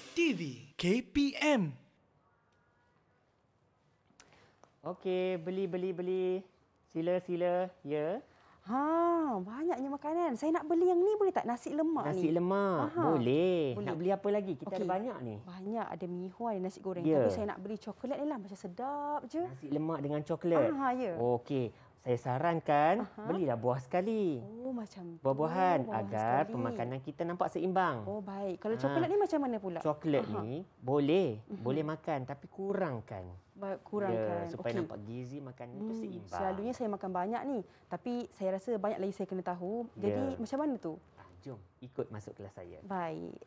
TV KPM Okey, beli beli beli. Sila sila. Ya. Yeah. Ha, banyaknya makanan. Saya nak beli yang ni boleh tak? Nasi lemak nasi ni. Nasi lemak. Aha. Boleh. boleh. Nak beli apa lagi? Kita okay. ada banyak ni. Banyak ada mi huai, nasi goreng. Yeah. Tapi saya nak beli coklat ni lah macam sedap je. Nasi lemak dengan coklat. Ha, ya. Yeah. Okey saya sarankan Aha. belilah buah sekali. Oh macam buah-buahan buah agar sekali. pemakanan kita nampak seimbang. Oh baik. Kalau ha. coklat ni macam mana pula? Coklat Aha. ni boleh, mm-hmm. boleh makan tapi kurangkan. Baik, kurangkan. Ya, supaya okay. nampak gizi makanan hmm. tu seimbang. Selalunya saya makan banyak ni, tapi saya rasa banyak lagi saya kena tahu. Jadi ya. macam mana tu? Ah, jom ikut masuk kelas saya. Baik.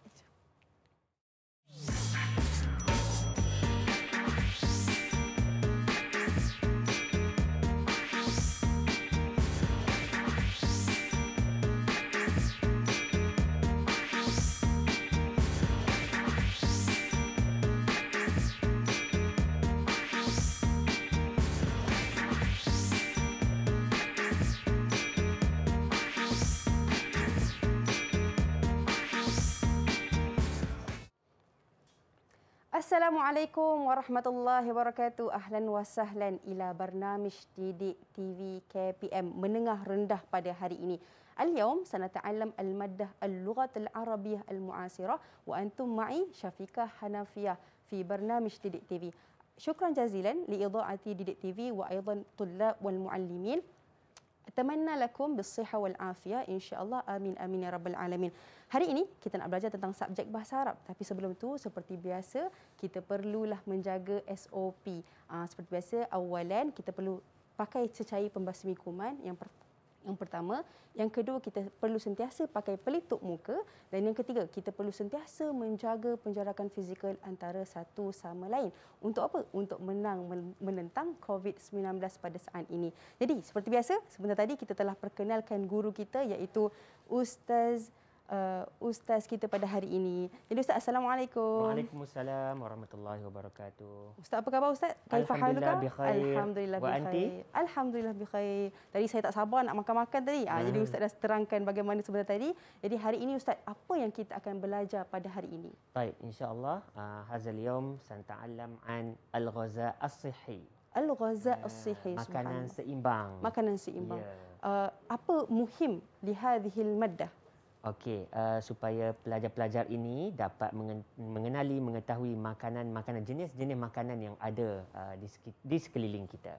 Assalamualaikum warahmatullahi wabarakatuh. Ahlan wa sahlan ila barnamish Didik TV KPM menengah rendah pada hari ini. Al-yawm sanata'alam al-maddah al-lughat al-arabiyah al-mu'asirah wa antum ma'i Syafiqah Hanafiyah fi barnamish Didik TV. Syukran jazilan li ida'ati Didik TV wa aydan tulab wal mu'allimin Temanna lakum bisihah wal afiyah. InsyaAllah. Amin. Amin. Ya Rabbal Alamin. Hari ini kita nak belajar tentang subjek bahasa Arab. Tapi sebelum tu seperti biasa, kita perlulah menjaga SOP. Aa, ah, seperti biasa, awalan kita perlu pakai cecair pembasmi kuman. Yang pertama, yang pertama, yang kedua kita perlu sentiasa pakai pelitup muka dan yang ketiga kita perlu sentiasa menjaga penjarakan fizikal antara satu sama lain. Untuk apa? Untuk menang menentang COVID-19 pada saat ini. Jadi seperti biasa, sebentar tadi kita telah perkenalkan guru kita iaitu Ustaz uh, ustaz kita pada hari ini. Jadi ustaz assalamualaikum. Waalaikumsalam warahmatullahi wabarakatuh. Ustaz apa khabar ustaz? Kaifa haluka? Alhamdulillah bi khair. Alhamdulillah bi khair. Tadi saya tak sabar nak makan-makan tadi. Ah hmm. jadi ustaz dah terangkan bagaimana sebenarnya tadi. Jadi hari ini ustaz apa yang kita akan belajar pada hari ini? Baik, Insyaallah allah uh, hazal yaum santa'allam an al-ghaza as-sihhi. Al-ghaza ah, as-sihhi. makanan seimbang. Makanan seimbang. Yeah. Ya. Uh, apa muhim lihadhil maddah? Okey, uh, supaya pelajar-pelajar ini dapat mengenali, mengetahui makanan-makanan jenis-jenis makanan yang ada uh, di, di sekeliling kita.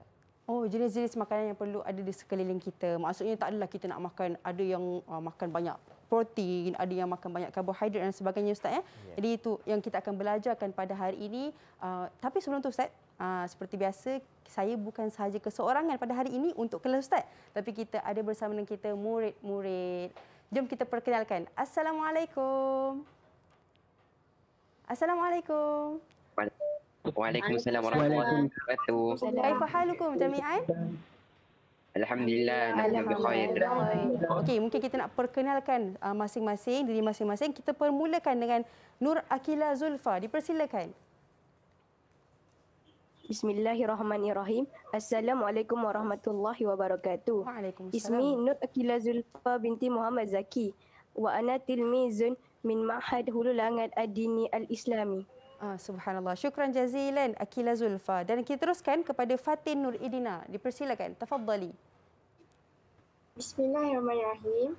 Oh, jenis-jenis makanan yang perlu ada di sekeliling kita. Maksudnya tak adalah kita nak makan ada yang uh, makan banyak protein, ada yang makan banyak karbohidrat dan sebagainya ustaz ya. Yeah. Jadi itu yang kita akan belajarkan pada hari ini. Uh, tapi sebelum tu ustaz Uh, seperti biasa, saya bukan sahaja keseorangan pada hari ini untuk kelas Ustaz. Tapi kita ada bersama dengan kita murid-murid. Jom kita perkenalkan. Assalamualaikum. Assalamualaikum. Waalaikumsalam warahmatullahi wabarakatuh. halukum jami'an? Alhamdulillah, Alhamdulillah. Okey, mungkin kita nak perkenalkan uh, masing-masing, diri masing-masing. Kita permulakan dengan Nur Akila Zulfa. Dipersilakan. Bismillahirrahmanirrahim. Assalamualaikum warahmatullahi wabarakatuh. Ismi Nur Akila Zulfa binti Muhammad Zaki. Wa ana tilmizun min ma'had hulu langat ad-dini al-islami. Ah, subhanallah. Syukran jazilan Akila Zulfa. Dan kita teruskan kepada Fatin Nur Idina. Dipersilakan. Tafadzali. Bismillahirrahmanirrahim.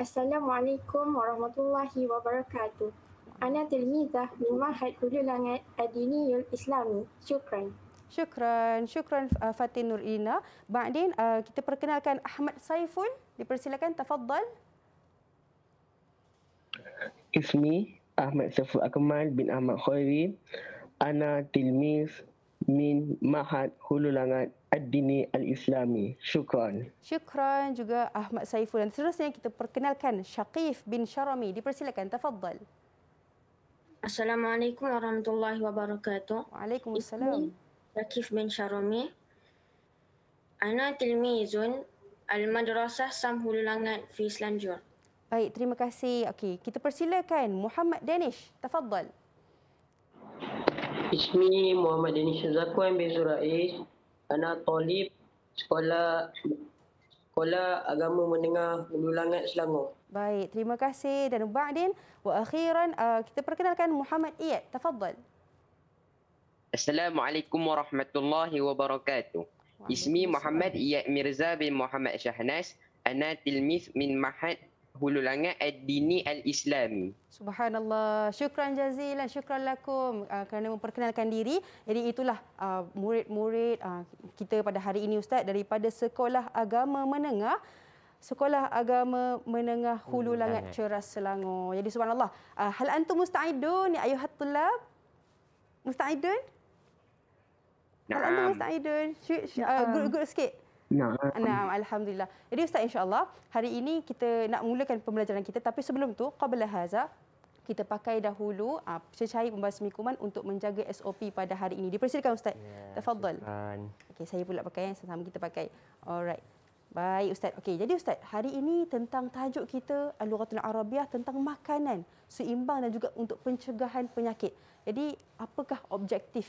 Assalamualaikum warahmatullahi wabarakatuh. Ana Tirmizah bin Mahat adini yul Islami. Syukran. Syukran. Syukran uh, Fatin Nurina. Ina. Ba'din, uh, kita perkenalkan Ahmad Saiful. Dipersilakan, tafadhal. Ismi Ahmad Saiful Akmal bin Ahmad Khairi. Ana Tilmiz min Mahat Hululangat adini Al-Islami. Syukran. Syukran juga Ahmad Saiful. Dan seterusnya kita perkenalkan Syakif bin Sharami. Dipersilakan, tafadhal. Tafadhal. Assalamualaikum warahmatullahi wabarakatuh. Waalaikumsalam. Rakif bin Sharomi. Ana tilmizun al-madrasah Samhul Langat fi Selanjur. Baik, terima kasih. Okey, kita persilakan Muhammad Danish. Tafadhal. Ismi Muhammad Danish Zakwan bin Zurais. Ana talib sekolah Kuala Agama Mendengar Hulu Langat Selangor. Baik, terima kasih dan Ba'din. Wa akhiran uh, kita perkenalkan Muhammad Iyad. Tafadhal. Assalamualaikum warahmatullahi wabarakatuh. Ismi Muhammad Iyad Mirza bin Muhammad Shahnas. Ana tilmiz min Mahad hulu langat ad-dini al-islami. Subhanallah. Syukran jazilan. Syukran lakum uh, kerana memperkenalkan diri. Jadi itulah uh, murid-murid uh, kita pada hari ini Ustaz daripada Sekolah Agama Menengah. Sekolah Agama Menengah Hulu Langat Ceras Selangor. Jadi subhanallah. Uh, hal antum musta'idun ya ayuhat tulab? Musta'idun? Nah, hal antum musta'idun? Uh, good, good sikit. Nah, alhamdulillah. Jadi ustaz insya-Allah, hari ini kita nak mulakan pembelajaran kita tapi sebelum tu qabla haza kita pakai dahulu cecair ah, pembasmi kuman untuk menjaga SOP pada hari ini. Dipersilakan ustaz. Ya, Tafadhol. Okey, saya pula pakai yang sama kita pakai. Alright. Baik ustaz. Okay, jadi ustaz, hari ini tentang tajuk kita Al-Lughatul Arabiyah tentang makanan seimbang dan juga untuk pencegahan penyakit. Jadi, apakah objektif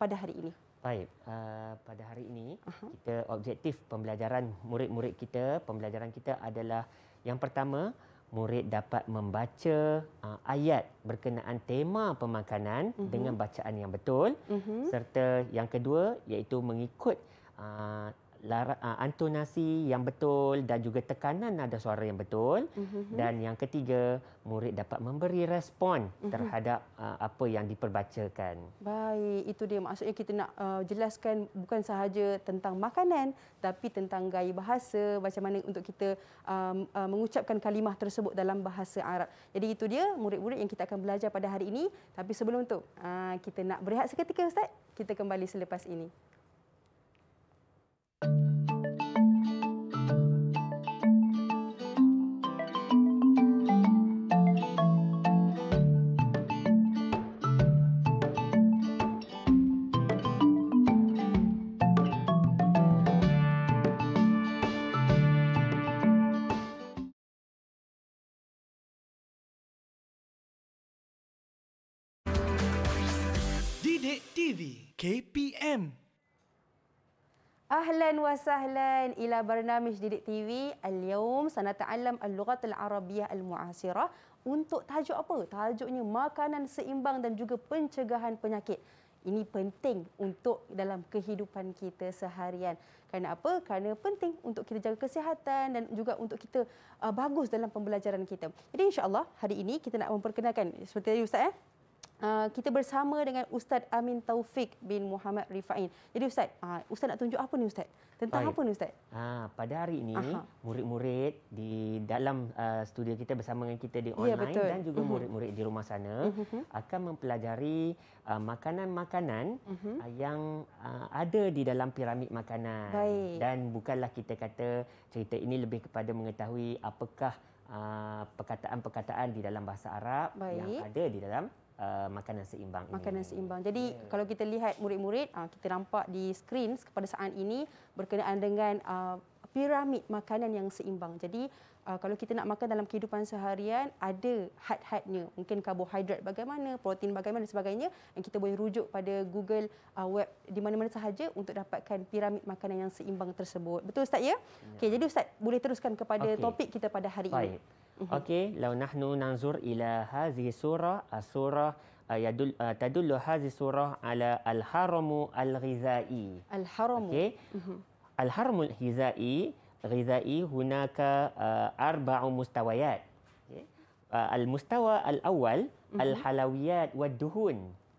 pada hari ini? Baik, uh, ah, pada hari ini uh-huh. kita objektif pembelajaran murid-murid kita, pembelajaran kita adalah yang pertama murid dapat membaca uh, ayat berkenaan tema pemakanan uh-huh. dengan bacaan yang betul uh-huh. serta yang kedua iaitu mengikut uh, lara, uh, antonasi yang betul dan juga tekanan nada suara yang betul mm-hmm. dan yang ketiga murid dapat memberi respon mm-hmm. terhadap uh, apa yang diperbacakan. Baik, itu dia maksudnya kita nak uh, jelaskan bukan sahaja tentang makanan tapi tentang gaya bahasa macam mana untuk kita um, uh, mengucapkan kalimah tersebut dalam bahasa Arab. Jadi itu dia murid-murid yang kita akan belajar pada hari ini tapi sebelum itu uh, kita nak berehat seketika ustaz. Kita kembali selepas ini. FM. Ahlan wa sahlan ila Barnamij Didik TV. Al-yawm sanata'alam al-lughat al-arabiyah al-mu'asirah. Untuk tajuk apa? Tajuknya makanan seimbang dan juga pencegahan penyakit. Ini penting untuk dalam kehidupan kita seharian. Kerana apa? Kerana penting untuk kita jaga kesihatan dan juga untuk kita uh, bagus dalam pembelajaran kita. Jadi insya-Allah hari ini kita nak memperkenalkan seperti tadi ustaz eh uh, kita bersama dengan Ustaz Amin Taufik bin Muhammad Rifain. Jadi Ustaz, uh, Ustaz nak tunjuk apa ni Ustaz? Tentang Baik. apa ni Ustaz? Ha, pada hari ini, murid-murid di dalam uh, studio kita bersama dengan kita di ya, online ya, dan juga uh-huh. murid-murid di rumah sana uh-huh. akan mempelajari makanan-makanan uh-huh. yang uh, ada di dalam piramid makanan. Baik. Dan bukanlah kita kata cerita ini lebih kepada mengetahui apakah uh, perkataan-perkataan di dalam bahasa Arab Baik. yang ada di dalam uh, makanan seimbang ini. Makanan seimbang. Jadi yeah. kalau kita lihat murid-murid, uh, kita nampak di skrin pada saat ini berkenaan dengan uh, piramid makanan yang seimbang. Jadi uh, kalau kita nak makan dalam kehidupan seharian, ada had-hadnya. Mungkin karbohidrat bagaimana, protein bagaimana dan sebagainya. Dan kita boleh rujuk pada Google uh, web di mana-mana sahaja untuk dapatkan piramid makanan yang seimbang tersebut. Betul Ustaz ya? Yeah. Okay, jadi Ustaz boleh teruskan kepada okay. topik kita pada hari Baik. ini. Mhm. Okey, law nahnu nanzur ila hadhihi surah, surah yadul uh, tadullu hadhihi surah ala al-haramu al-ghizai. Al-haramu. Okey. Mm-hmm. Al-haramu al-ghizai, ghizai hunaka uh, arba'u mustawayat. Okay. Uh, al-mustawa al-awwal mm-hmm. al-halawiyat wa duhun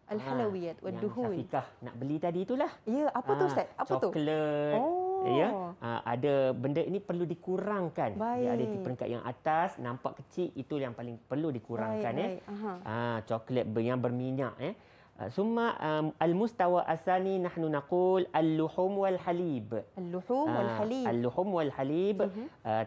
Al-halawiyat ha, ah, wa Yang Syafiqah nak beli tadi itulah. Ya, apa ha, tu ah, Ustaz? Apa coklat. tu? Oh. Oh. ya ah, ada benda ini perlu dikurangkan baik. ya ada di peringkat yang atas nampak kecil itu yang paling perlu dikurangkan baik, ya ah coklat yang berminyak ya ah, summa um, al mustawa asani nahnu naqul al luhum wal halib al ah, luhum wal halib al luhum wal halib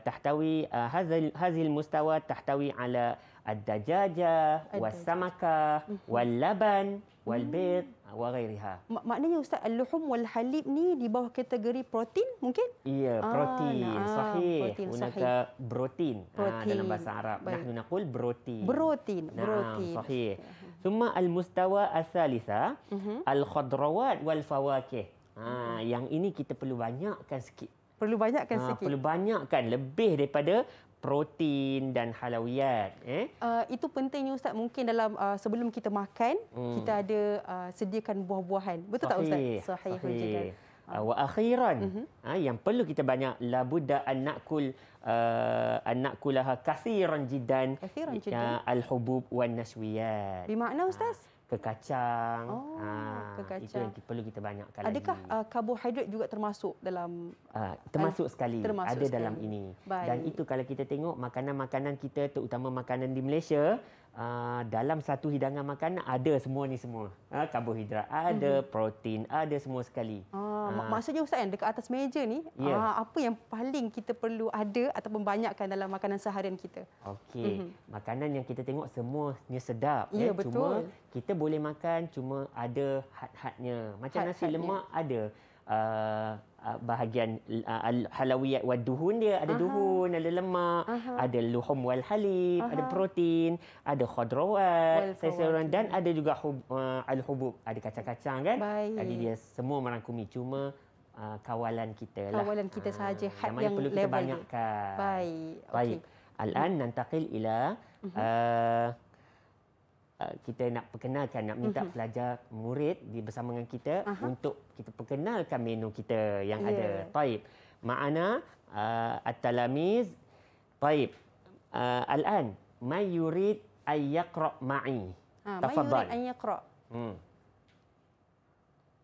tahtawi hadhihi al mustawa tahtawi ala al dajaja was samaka mhm. wal laban wal hmm. bid ah, wa ghairiha. Mak- maknanya ustaz al-luhum wal halib ni di bawah kategori protein mungkin? Iya, ah, protein. Ah, nah, sahih. Gunakan protein, protein. Ah, dalam bahasa Arab. Baik. Nahnu naqul protein. Protein, nah, protein. Sahih. Summa al-mustawa al-thalitha uh-huh. al-khadrawat wal fawakih. Ah, uh-huh. yang ini kita perlu banyakkan sikit perlu banyakkan uh, sikit. Perlu banyakkan lebih daripada protein dan halawiyat. Eh? Uh, itu pentingnya Ustaz. Mungkin dalam uh, sebelum kita makan, hmm. kita ada uh, sediakan buah-buahan. Betul Sahih. tak Ustaz? Sahih. Sahih. Uh, wa akhiran uh-huh. ha, yang perlu kita banyak la budda anakul uh, anakulaha kathiran jidan, kathiran jidan. Ya, al hubub wan naswiyat bermakna ustaz ha ke kacang. Oh, ha, ke Itu yang perlu kita banyakkan Adakah lagi. Adakah uh, karbohidrat juga termasuk dalam uh, termasuk uh, sekali termasuk ada sekali. dalam ini. Baik. Dan itu kalau kita tengok makanan-makanan kita terutama makanan di Malaysia Ah, dalam satu hidangan makanan ada semua ni semua. Ha, ah, karbohidrat ada, mm-hmm. protein ada semua sekali. Ah, ha. Maksudnya Ustaz kan, dekat atas meja ni, yeah. ah, apa yang paling kita perlu ada ataupun banyakkan dalam makanan seharian kita? Okey, mm-hmm. makanan yang kita tengok semuanya sedap. Ya, yeah, eh. betul. Cuma kita boleh makan cuma ada had-hadnya. Macam had-hadnya. nasi lemak ada. Uh, uh, bahagian uh, halawiyat wad duhun dia ada Aha. duhun ada lemak Aha. ada luhum wal halim Aha. ada protein ada khadrawat sayuran dan ya. ada juga hub, uh, al hubub ada kacang-kacang kan Baik. jadi dia semua merangkumi cuma uh, kawalan kita lah kawalan kita uh, sahaja had yang, yang perlu kita banyakkan dia. Baik. Okay. baik al an hmm. nantaqil ila mhm. uh, Uh, kita nak perkenalkan nak minta uh-huh. pelajar murid di bersama dengan kita uh-huh. untuk kita perkenalkan menu kita yang yeah. ada taib maana uh, at-talamiz taib uh, al-an may yurid ay yaqra ma'i ha, tafadhal may yurid hmm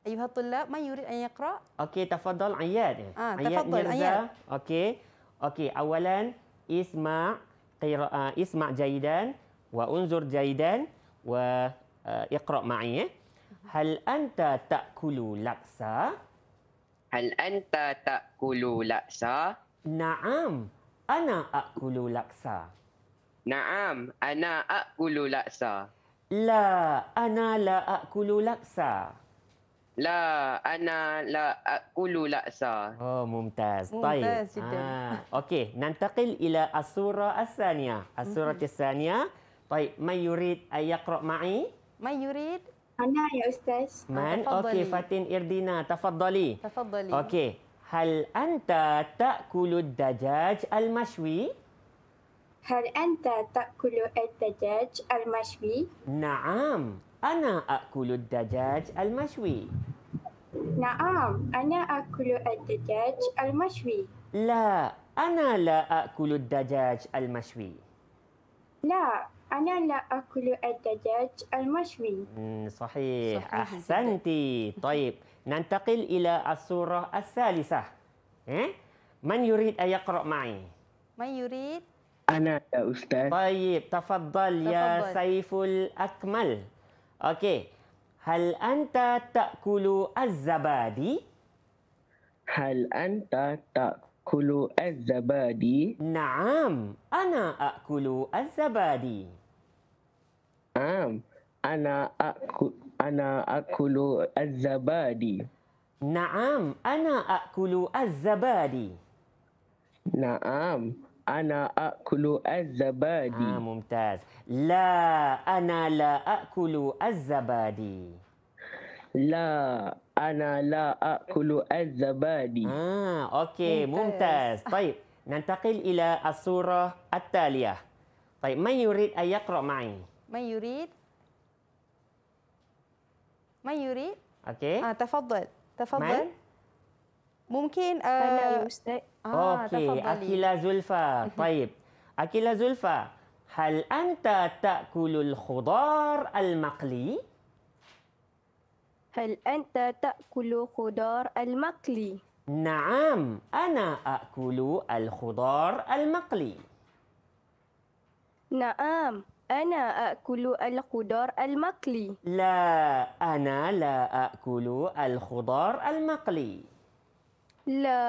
ayuha may yurid ay yaqra okey tafadhal ayat ha, ayat tafadhal ayat okey okey awalan isma qira uh, isma jaidan wa unzur jaidan wa uh, iqra ma'i eh. Hal anta ta'kulu laksa? Hal anta ta'kulu laksa? Na'am, ana a'kulu laksa. Na'am, ana a'kulu laksa. La, ana la a'kulu laksa. La, ana la a'kulu laksa. Oh, mumtaz. Mumtaz, cita. Ah, Okey, nantakil ila asura asaniya. Asura mm-hmm. asaniya. Baik, may yurid ayakra' ma'i? May yurid? Ana ya Ustaz. Man? Okey, Fatin Irdina. Tafadhali. Tafadhali. Okey. Hal anta tak ta'kulu dajaj al-mashwi? Hal anta tak ta'kulu dajaj al-mashwi? Naam. Ana a'kulu dajaj al-mashwi. Naam. Ana a'kulu dajaj al-mashwi. La. Ana la a'kulu dajaj al-mashwi. La. أنا لا أكل الدجاج المشوي صحيح, صحيح أحسنتي طيب ننتقل إلى السورة الثالثة إيه؟ من يريد أن يقرأ معي؟ من يريد؟ أنا يا أستاذ طيب تفضل, تفضل. يا سيف الأكمل أوكي هل أنت تأكل الزبادي؟ هل أنت تأكل أكل الزبادي. نعم، أنا أكل الزبادي. نعم، أنا أكل أنا أكل الزبادي. نعم، أنا أكل الزبادي. نعم، أنا أكل الزبادي. آه ممتاز. لا، أنا لا أكل الزبادي. لا أنا لا أكل الزبادي آه أوكي ممتاز طيب ننتقل إلى الصورة التالية طيب من يريد أن يقرأ معي؟ من يريد؟ من يريد؟ أوكي آه تفضل تفضل ممكن آه أنا يستاذ آه أوكي أكيلا زلفى طيب أكيلا زلفى هل أنت تأكل الخضار المقلي؟ هل أنت تأكل خضار المقلي؟ نعم أنا أأكل الخضار المقلي نعم أنا أأكل الخضار المقلي لا أنا لا أأكل الخضار المقلي لا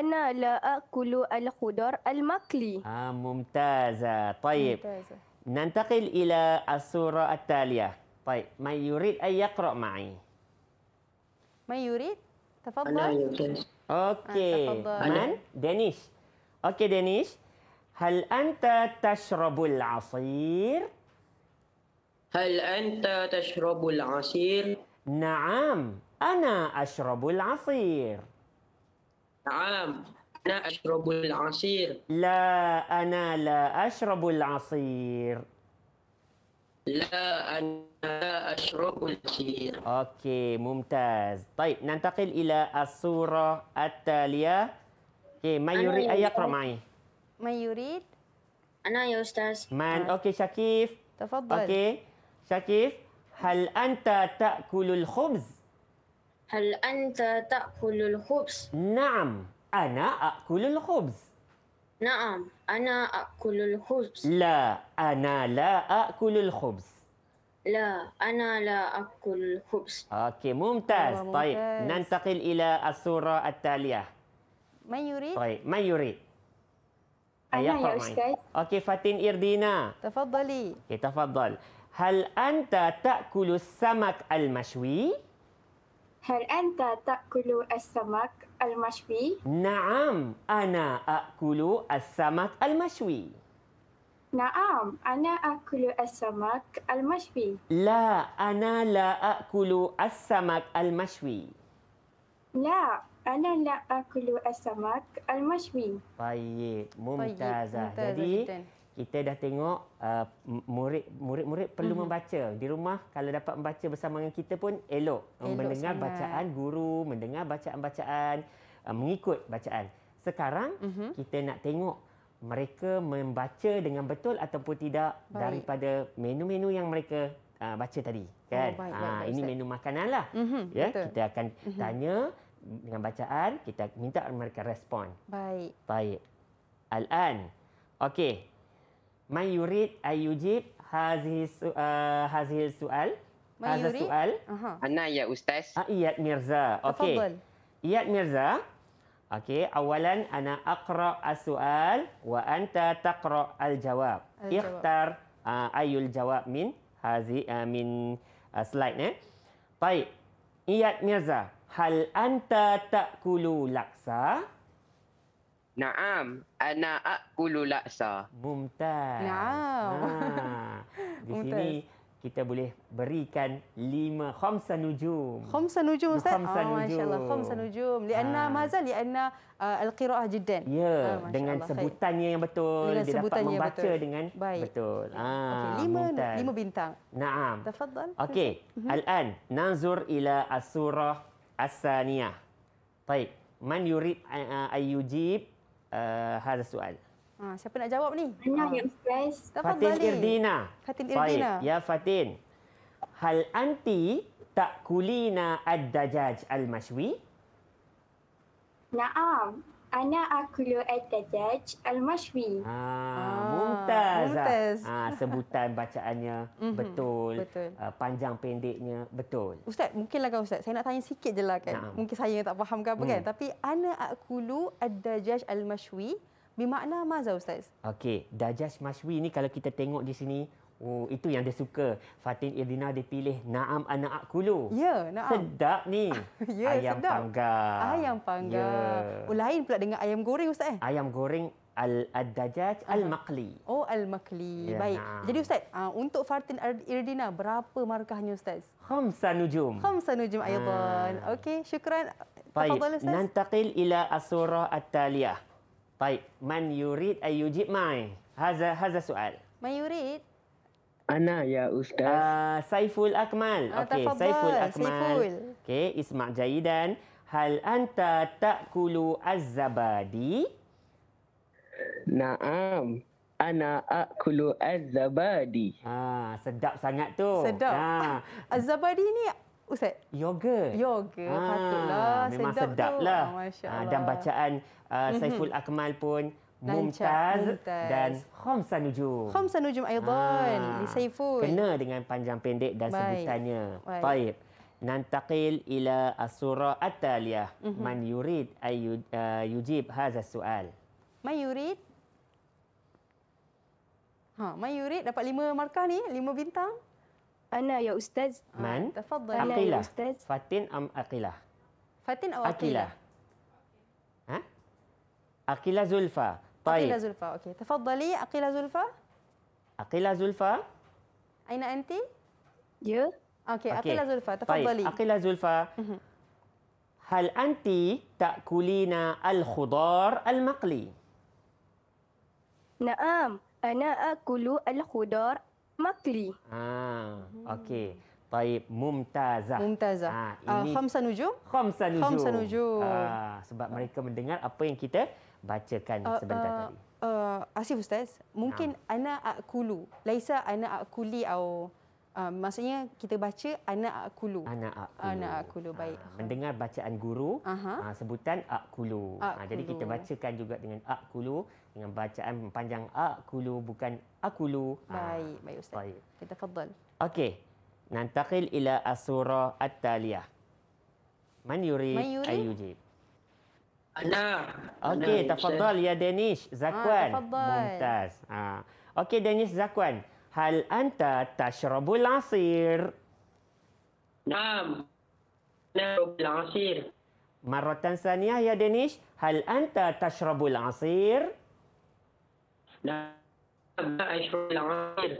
أنا لا أأكل الخضار المقلي آه ممتازة طيب ممتازة. ننتقل إلى الصورة التالية طيب من يريد أن يقرأ معي من يريد تفضل أنا يمكن آه، أوكي تفضل. من دنيش أوكي دانيش هل أنت تشرب العصير؟ هل أنت تشرب العصير؟ نعم أنا أشرب العصير نعم أنا أشرب العصير لا أنا لا أشرب العصير لا أنا أشرب الكثير أوكي ممتاز طيب ننتقل إلى الصورة التالية أوكي ما يريد أن يقرأ معي ما يريد أنا يا أستاذ من آه. أوكي شكيف تفضل أوكي شكيف هل أنت تأكل الخبز؟ هل أنت تأكل الخبز؟ نعم أنا أكل الخبز نعم أنا أكل الخبز لا أنا لا أكل الخبز لا أنا لا أكل الخبز أوكي ممتاز طيب ممتاز. ننتقل إلى الصورة التالية من يريد؟ طيب من يريد؟ أنا يا أستاذ أوكي فاتن إردينا تفضلي أوكي تفضل هل أنت تأكل السمك المشوي؟ هل أنت تأكل السمك al-mashwi? Naam, ana akulu as-samak al-mashwi. Naam, ana akulu as-samak al-mashwi. La, ana la akulu as-samak al-mashwi. La, ana la akulu as-samak al-mashwi. Baik, mumtazah. Baik, mumtazah. Jadi, jadi kita dah tengok uh, murid-murid uh, perlu mm-hmm. membaca. Di rumah kalau dapat membaca bersama dengan kita pun elok, elok mendengar sangat. bacaan guru, mendengar bacaan-bacaan, uh, mengikut bacaan. Sekarang mm-hmm. kita nak tengok mereka membaca dengan betul ataupun tidak baik. daripada menu-menu yang mereka uh, baca tadi, oh, kan? Oh, baik, uh, baik, ini menu makanan Mm-hmm. Ya, kita akan mm-hmm. tanya dengan bacaan, kita minta mereka respon. Baik. Baik. Al-an. Okey. Man yurid ayujib hazihi uh, hazihi sual. Hazal sual. Aha. Ana ya ustaz. Ah, Iyad Mirza. Okey. Iyad Mirza. Okey, awalan ana akra as-su'al wa anta taqra al-jawab. Ikhtar ah, ayul jawab min hazi ah, min slide ni. Eh. Baik. Iyad Mirza, hal anta takulu laksa? Naam, ana akulu laksa. Mumtaz. Naam. Ha. Di sini kita boleh berikan lima khamsa nujum. Khamsa nujum, Ustaz? Khamsa oh, nujum. Masya khamsa nujum. Lianna ha. maza, lianna uh, al-qira'ah jiddan. Ya, ha, dengan Allah. sebutannya yang betul. Dengan Dia dapat membaca betul. dengan Baik. betul. Ha. Okay. Ah, lima, lima bintang. Naam. Tafadhal. Okey, mhm. al-an, nanzur ila as-surah as-saniyah. Baik. Man yurid eh, eh, ayyujib uh, eh, hal soal. Ha, siapa nak jawab ni? Banyak ha. yang stress. Fatin balik. Irdina. Fatin Irdina. Baik. Ya Fatin. Hal anti tak kulina ad-dajaj al-mashwi? Naam, Ana Akulu Atajaj Al-Mashwi. Ah, ah Mumtaz. Lah. Mumtaz. Ah, sebutan bacaannya mm-hmm. betul. betul. Uh, panjang pendeknya betul. Ustaz, mungkinlah kan Ustaz. Saya nak tanya sikit je lah kan. Nah. Mungkin saya tak faham ke apa mm. kan. Hmm. Tapi Ana Akulu Atajaj Al-Mashwi. Bermakna mazah Ustaz. Okey. Dajaj Mashwi ni kalau kita tengok di sini. Oh, itu yang dia suka. Fatin Irina dipilih Naam anak Anaakulu. Ya, Naam. Sedap ni. ya, ayam sedap. panggang. Ayam panggang. Ya. Oh, lain pula dengan ayam goreng ustaz eh? Ayam goreng al-dajaj al-makli. Oh, al-makli. Ya, Baik. Naam. Jadi ustaz, uh, untuk Fatin Irina berapa markahnya ustaz? Khamsa nujum. Khamsa nujum ayatan. Hmm. Ha. Okey, syukran. Baik. Tafadhal ustaz. Nantaqil ila asurah at-taliyah. Baik, man yurid ayujib mai. Haza haza soal. Man yurid Ana ya Ustaz. Uh, Saiful Akmal. Uh, ah, okay, Saiful Akmal. Saiful. Okay, Isma' Jaidan. Hal anta ta'kulu az-zabadi? Naam. Ana akulu az-zabadi. Ha, sedap sangat tu. Sedap. Ha. Az-zabadi ni Ustaz? Yogurt. Yogurt. Ha, patutlah. Memang sedap, sedap tu. lah. dan bacaan uh, Saiful mm-hmm. Akmal pun Mumtaz, dan Khomsa Nujum. Khomsa Nujum Aydan, ah. ha. Saiful. Kena dengan panjang pendek dan Baik. sebutannya. Baik. Nantaqil ila surah at-taliyah. Mm-hmm. Man yurid ayu, uh, ah, yujib haza soal. Man yurid? Ha, man yurid dapat lima markah ni, lima bintang. Ana ya Ustaz. Ah, man? Tafadhal. Ana ya Ustaz. Fatin am Aqilah? Fatin atau Aqilah? Aqilah. Ha? Aqilah Zulfa. طيب أقيلة زلفى أوكي تفضلي أقيلة زلفى أقيلة زلفى أين أنت؟ يو أوكي أقيلة زلفى تفضلي طيب أقيلة زلفى هل أنت تأكلين الخضار المقلي؟ نعم أنا أكل الخضار مقلي آه أوكي طيب ممتازة ممتازة ah, ini... خمسة نجوم خمسة نجوم خمسة نجوم آه, sebab mereka mendengar apa yang kita bacakan uh, sebentar uh, tadi. Uh, Asif Ustaz, mungkin ha. ana akulu. Laisa ana akuli au. Uh, maksudnya kita baca ana akulu. Ana akulu. Ana akulu ah, baik. Mendengar bacaan guru, uh-huh. uh, sebutan akulu. akulu. Ha, ah, jadi kita bacakan juga dengan akulu dengan bacaan panjang akulu bukan akulu. Baik, ha. baik Ustaz. Baik. Kita fadhal. Okey. Nantakil ila asura at-taliyah. Man yurid, ayyujib. Ana. Okey, tafadhal ya Danish Zakwan. Ah, Mumtaz. Ha. Okey Danish Zakwan. Hal anta tashrabul asir? Naam. Tashrabul asir. Maratan saniyah ya Danish. Hal anta tashrabul asir? Naam. Tashrabul asir.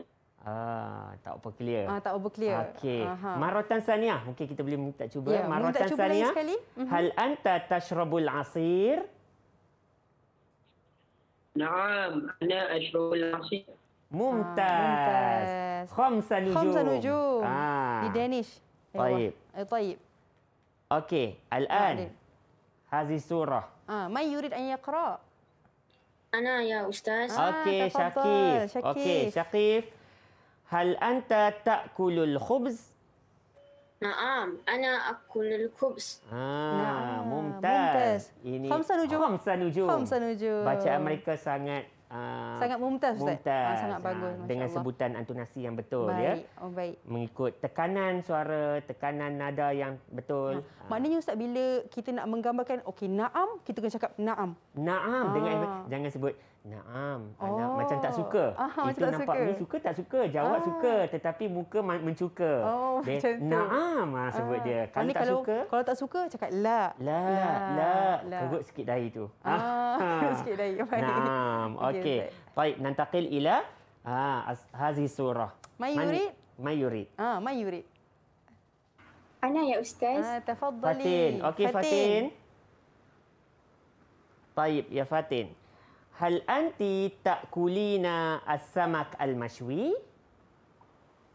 Ah, tak apa clear. Ah, tak apa clear. Okey. Marotan Saniah. Mungkin kita boleh minta cuba. Yeah, Marotan Saniah. Lagi sekali. mm Hal anta tashrabul asir? Naam, ana ashrabul asir. Mumtaz. Ah, mumtaz. Khamsa nujum. Khamsa nujum. Ah. Di Danish. Ya, tayyib. Eh, tayyib. Okey, al-an. Ah, Hazi surah. Ah, man yurid an yaqra? Ana ya ustaz. Okey, ah, Syakif. Okey, Syakif. Okay, Syakif. هل أنت تأكل الخبز؟ نعم أنا أكل الخبز. آه نعم. ممتاز. ممتاز. خمسة نجوم. خمسة نجوم. خمسة نجوم. بacha mereka sangat. Uh, sangat mumtaz Ustaz. Mumtaz. Ah, sangat ah, bagus. dengan Allah. sebutan antunasi yang betul. Ya. Baik. Ya? Oh, baik. Mengikut tekanan suara, tekanan nada yang betul. Nah. Ah. Maknanya Ustaz, bila kita nak menggambarkan, okey, na'am, kita kena cakap na'am. Na'am. Ah. Dengan, jangan sebut Naam, oh. anak macam tak suka. Aha, itu macam nampak suka. ni suka tak suka, jawab ah. suka tetapi muka mencuka. Oh, Be- macam Naam ah. sebut ah. dia. Kalau tak kalau, suka, kalau tak suka cakap la. La, la, la. Kerut sikit dahi tu. Ah, sikit dahi. Naam, okey. Baik, nantaqil ila ha ah, hazi surah. Mayuri, mayuri. Ah, mayurid. Ana ya ustaz. Ah, tafaddali. Fatin. Okey, Fatin. Fatin. Baik, ya Fatin. هل أنت تأكلين السمك المشوي؟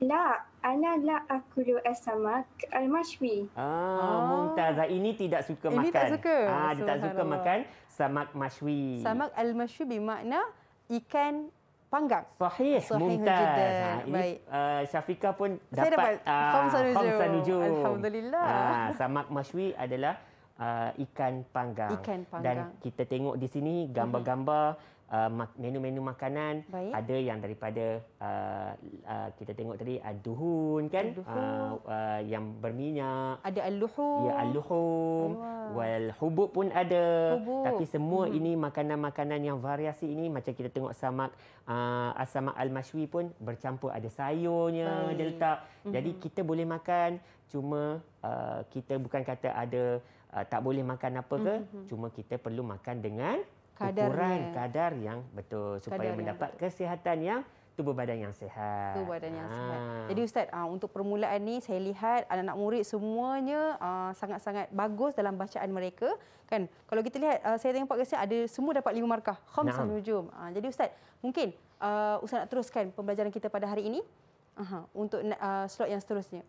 لا أنا لا أكل السمك المشوي. آه, آه. ممتازة. ini tidak suka ini makan. Tak suka. Ah, dia tak suka makan samak mashwi. Samak al-mashwi bermakna ikan panggang. Sahih, Sahih Mumtaz. Ha, ini, Baik. Uh, Syafiqah pun dapat, Saya dapat uh, Alhamdulillah. Ha, samak mashwi adalah uh, ikan, panggang. ikan panggang dan kita tengok di sini mhm. gambar-gambar uh, menu-menu makanan Baik. ada yang daripada uh, uh, kita tengok tadi aduhun kan Uh, uh, yang berminyak ada aluhum ya aluhum wal hubuk pun ada hubub. tapi semua hmm. ini makanan-makanan yang variasi ini macam kita tengok samak uh, asamak al-mashwi pun bercampur ada sayurnya Baik. dia letak hmm. jadi mhm. kita boleh makan cuma uh, kita bukan kata ada uh, tak boleh makan apa ke mm-hmm. cuma kita perlu makan dengan ukuran kadar yang betul supaya kadar mendapat betul. kesihatan yang tubuh badan yang sehat. Tubuh badan yang ha. Ah. sihat. Jadi ustaz uh, untuk permulaan ni saya lihat anak-anak murid semuanya uh, sangat-sangat bagus dalam bacaan mereka kan. Kalau kita lihat uh, saya tengok podcast ada semua dapat lima markah. Khamsul nah. hujum. Uh, jadi ustaz mungkin uh, ustaz nak teruskan pembelajaran kita pada hari ini. Uh-huh, untuk uh, slot yang seterusnya.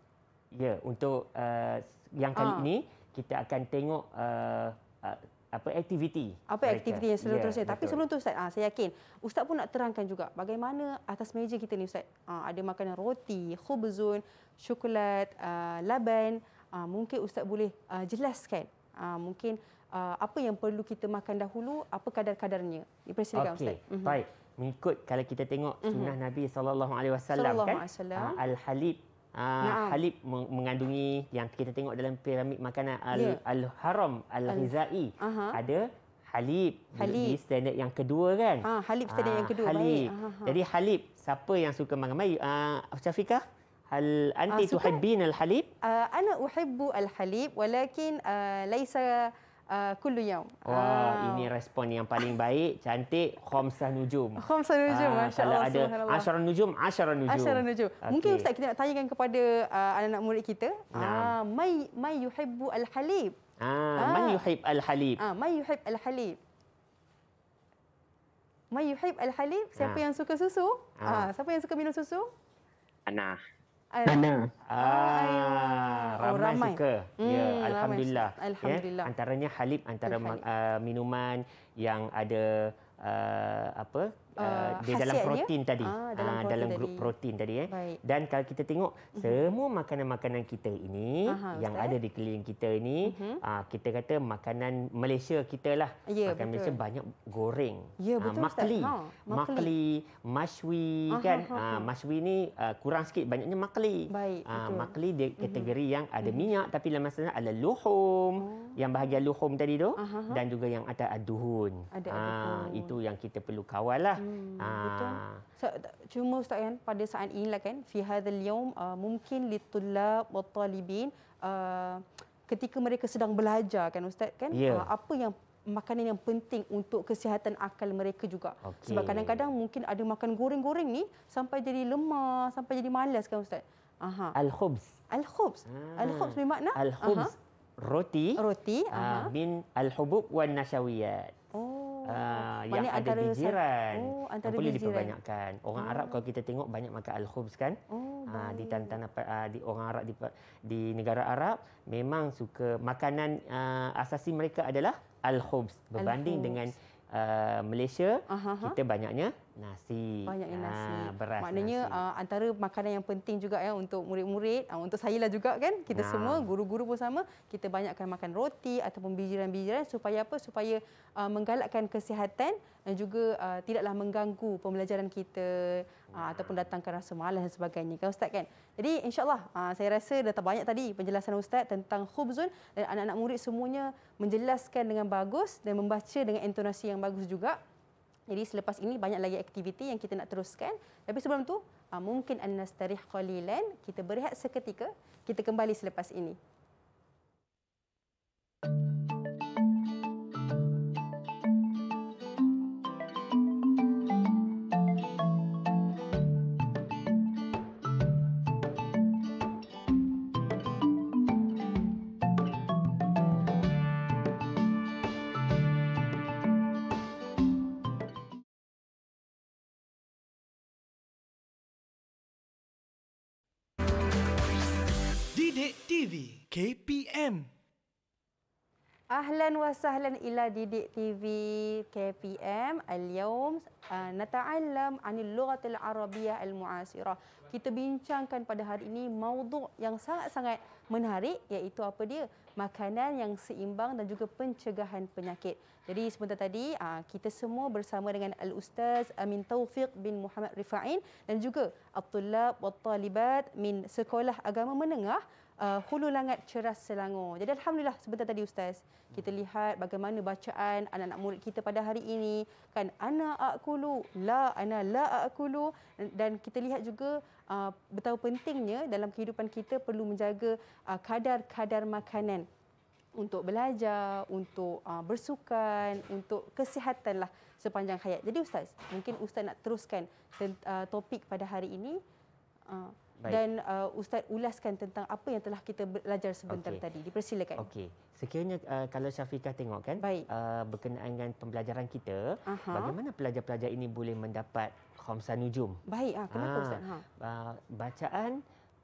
Ya, untuk uh, yang kali uh. ini kita akan tengok uh, uh, apa aktiviti. Apa mereka. aktiviti yang selalu ya, terus. Ya, Tapi sebelum tu Ustaz, ah, saya yakin Ustaz pun nak terangkan juga bagaimana atas meja kita ni Ustaz. Ah, ada makanan roti, khubzun, coklat, ah, laban. mungkin Ustaz boleh jelaskan mungkin apa yang perlu kita makan dahulu, apa kadar-kadarnya. Dipersilakan okay. Ustaz. Okey, mhm. baik. Mengikut kalau kita tengok mhm. sunnah Nabi SAW kan. Al-Halib Nah. Halib mengandungi yang kita tengok dalam piramid makanan Al- yeah. Al-Haram Al-Hizai. Uh-huh. Ada Halib. Halib. Di standard yang kedua kan. Ha, ah, Halib standard ha, yang ah, kedua. Halib. Baik. Uh-huh. Jadi Halib, siapa yang suka makan mayu? Ah, uh, Syafiqah? Hal anti uh, al-halib? Uh, ana uhibbu al-halib walakin uh, laisa Uh, kulu yaum. Wah, uh, ini respon yang paling baik, cantik, khamsah nujum. Khamsah nujum, uh, masya Allah. ada asyara nujum, asyara nujum. Asyara nujum. Okay. Mungkin Ustaz kita nak tanyakan kepada uh, anak-anak murid kita. Nah. Uh, may, may yuhibbu al-halib. Ah, ah. Man yuhib al-halib. Ah, man yuhib al-halib. Man al-halib? Siapa ah. yang suka susu? Ah. ah. siapa yang suka minum susu? Ana. Mana? Ah, ah oh, ramai, ya, hmm, ramai suka. Hmm, ya, alhamdulillah. Ramai. Alhamdulillah. Ya, antaranya halib antara uh, minuman yang ada uh, apa? Ah, eh, di dalam protein tadi ah, dalam, ah, protein dalam grup tadi. protein tadi eh. dan kalau kita tengok mhm. semua makanan-makanan kita ini Aha, yang ada di keliling kita ini uh-huh. kita kata makanan Malaysia kita lah ya, makanan betul. Malaysia banyak goreng ya, betul, makli. Ha, makli makli mashwi Aha, kan ha, uh, mashwi ni uh, kurang sikit banyaknya makli Baik, uh, makli dia mhm. kategori uh-huh. yang ada minyak tapi dalam masanya ada luhum oh. yang bahagian luhum tadi tu Aha. dan juga yang ada aduhun ada uh, itu yang kita perlu kawal lah Hmm, ah. Betul. So, cuma Ustaz kan, pada saat ini lah kan, fi hadhal yawm, uh, ah, mungkin litulab wa talibin, uh, ketika mereka sedang belajar kan Ustaz kan, yeah. Ya. uh, apa yang makanan yang penting untuk kesihatan akal mereka juga. Okay. Sebab kadang-kadang mungkin ada makan goreng-goreng ni sampai jadi lemah, sampai jadi malas kan Ustaz? Aha. Al-khubz. Al-khubz. Hmm. Al-khubz bermakna? Al-khubz. Aha. Roti. Roti. Ah min al-hubub wal nasawiyat. Oh. Uh, yang ada antara bijiran. Oh, antara perlu bijiran. diperbanyakkan. Orang hmm. Arab kalau kita tengok banyak makan al-khubz kan? Oh, uh, di tanah apa uh, di orang Arab di, di negara Arab memang suka makanan uh, asasi mereka adalah al-khubz berbanding al dengan uh, Malaysia uh-huh. kita banyaknya nasi. banyak uh, ah, nasi. Beras Maknanya nasi. Uh, antara makanan yang penting juga ya untuk murid-murid, uh, untuk saya lah juga kan. Kita uh. semua guru-guru pun sama, kita banyakkan makan roti ataupun bijiran-bijiran supaya apa? Supaya uh, menggalakkan kesihatan dan juga uh, tidaklah mengganggu pembelajaran kita ha, ataupun ya. datangkan rasa malas dan sebagainya kan ustaz kan jadi insyaallah ha, saya rasa dah terbanyak tadi penjelasan ustaz tentang khubzun dan anak-anak murid semuanya menjelaskan dengan bagus dan membaca dengan intonasi yang bagus juga jadi selepas ini banyak lagi aktiviti yang kita nak teruskan tapi sebelum tu ha, mungkin annastarih qalilan kita berehat seketika kita kembali selepas ini ahlan wa sahlan ila Didik TV KPM. Al-yawm uh, nata'allam anil lughatil arabiyah al-mu'asirah. Kita bincangkan pada hari ini mauduk yang sangat-sangat menarik iaitu apa dia? Makanan yang seimbang dan juga pencegahan penyakit. Jadi sebentar tadi uh, kita semua bersama dengan Al-Ustaz Amin Taufiq bin Muhammad Rifa'in dan juga Abdullah wa Talibat min Sekolah Agama Menengah uh, Hulu Langat ceras Selangor. Jadi alhamdulillah sebentar tadi ustaz kita lihat bagaimana bacaan anak-anak murid kita pada hari ini kan ana aqulu la ana la aqulu dan kita lihat juga uh, betapa pentingnya dalam kehidupan kita perlu menjaga uh, kadar-kadar makanan untuk belajar, untuk uh, bersukan, untuk kesihatan lah sepanjang hayat. Jadi ustaz, mungkin ustaz nak teruskan uh, topik pada hari ini. Uh, Baik. dan uh, ustaz ulaskan tentang apa yang telah kita belajar sebentar okay. tadi. Dipersilakan. Okey. Sekiranya uh, kalau Syafiqah tengok kan Baik. Uh, berkenaan dengan pembelajaran kita, Aha. bagaimana pelajar-pelajar ini boleh mendapat khamsah nujum? Baik. Ha, kenapa ha. ustaz? Ha. Uh, bacaan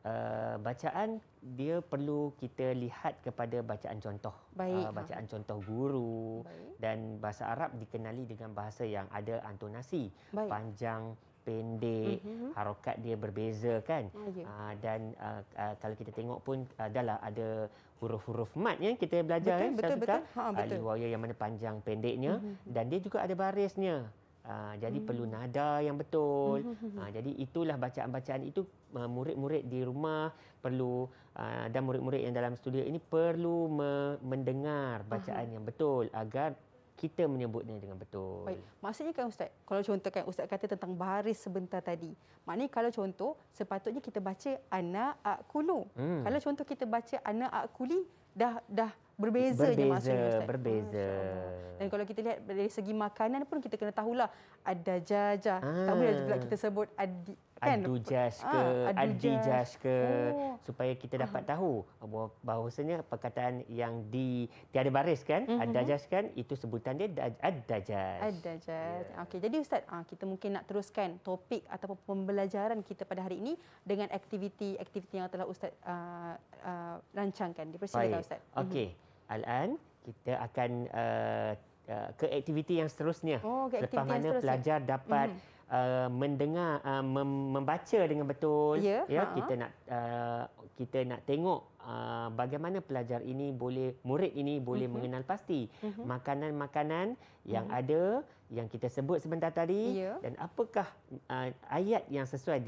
uh, bacaan dia perlu kita lihat kepada bacaan contoh. Baik. Uh, bacaan ha. contoh guru Baik. dan bahasa Arab dikenali dengan bahasa yang ada antonasi Baik. panjang pendek, mm-hmm. harokat dia berbeza kan. Oh, ah, yeah. Ya. dan uh, uh, kalau kita tengok pun adalah ada huruf-huruf mat yang kita belajar betul, kan. Betul, betul. Ha, betul. Uh, Liwaya yang mana panjang pendeknya mm-hmm. dan dia juga ada barisnya. Uh, jadi hmm. perlu nada yang betul. Hmm. Uh, jadi itulah bacaan-bacaan itu murid-murid di rumah perlu uh, dan murid-murid yang dalam studio ini perlu me- mendengar bacaan uh-huh. yang betul agar kita menyebutnya dengan betul. Baik. Maksudnya kan ustaz, kalau contohkan ustaz kata tentang baris sebentar tadi. Maknanya kalau contoh sepatutnya kita baca ana akulu. Hmm. Kalau contoh kita baca ana akuli dah dah berbeza je maksudnya ustaz. Berbeza. Dan kalau kita lihat dari segi makanan pun kita kena tahulah ada jajah. Ah. Tak boleh pula kita sebut adik Kan? Adjust ah, ke, ah, adjust ke oh. supaya kita dapat ah. tahu bahawasanya perkataan yang di tiada baris kan, mm -hmm. adjust kan itu sebutan dia adjust. Adjust. Yeah. Okey, jadi ustaz, ah, kita mungkin nak teruskan topik atau pembelajaran kita pada hari ini dengan aktiviti-aktiviti yang telah ustaz uh, uh, rancangkan. Dipersilakan ustaz. Mhm. Okey. Mm -hmm. Al-an kita akan uh, ke aktiviti yang seterusnya. Oh, ke aktiviti Selepas yang mana pelajar dapat mm -hmm. Uh, mendengar uh, mem- membaca dengan betul ya, ya ha. kita nak uh, kita nak tengok uh, bagaimana pelajar ini boleh murid ini boleh uh-huh. mengenal pasti uh-huh. makanan-makanan yang uh-huh. ada yang kita sebut sebentar tadi ya. dan apakah uh, ayat yang sesuai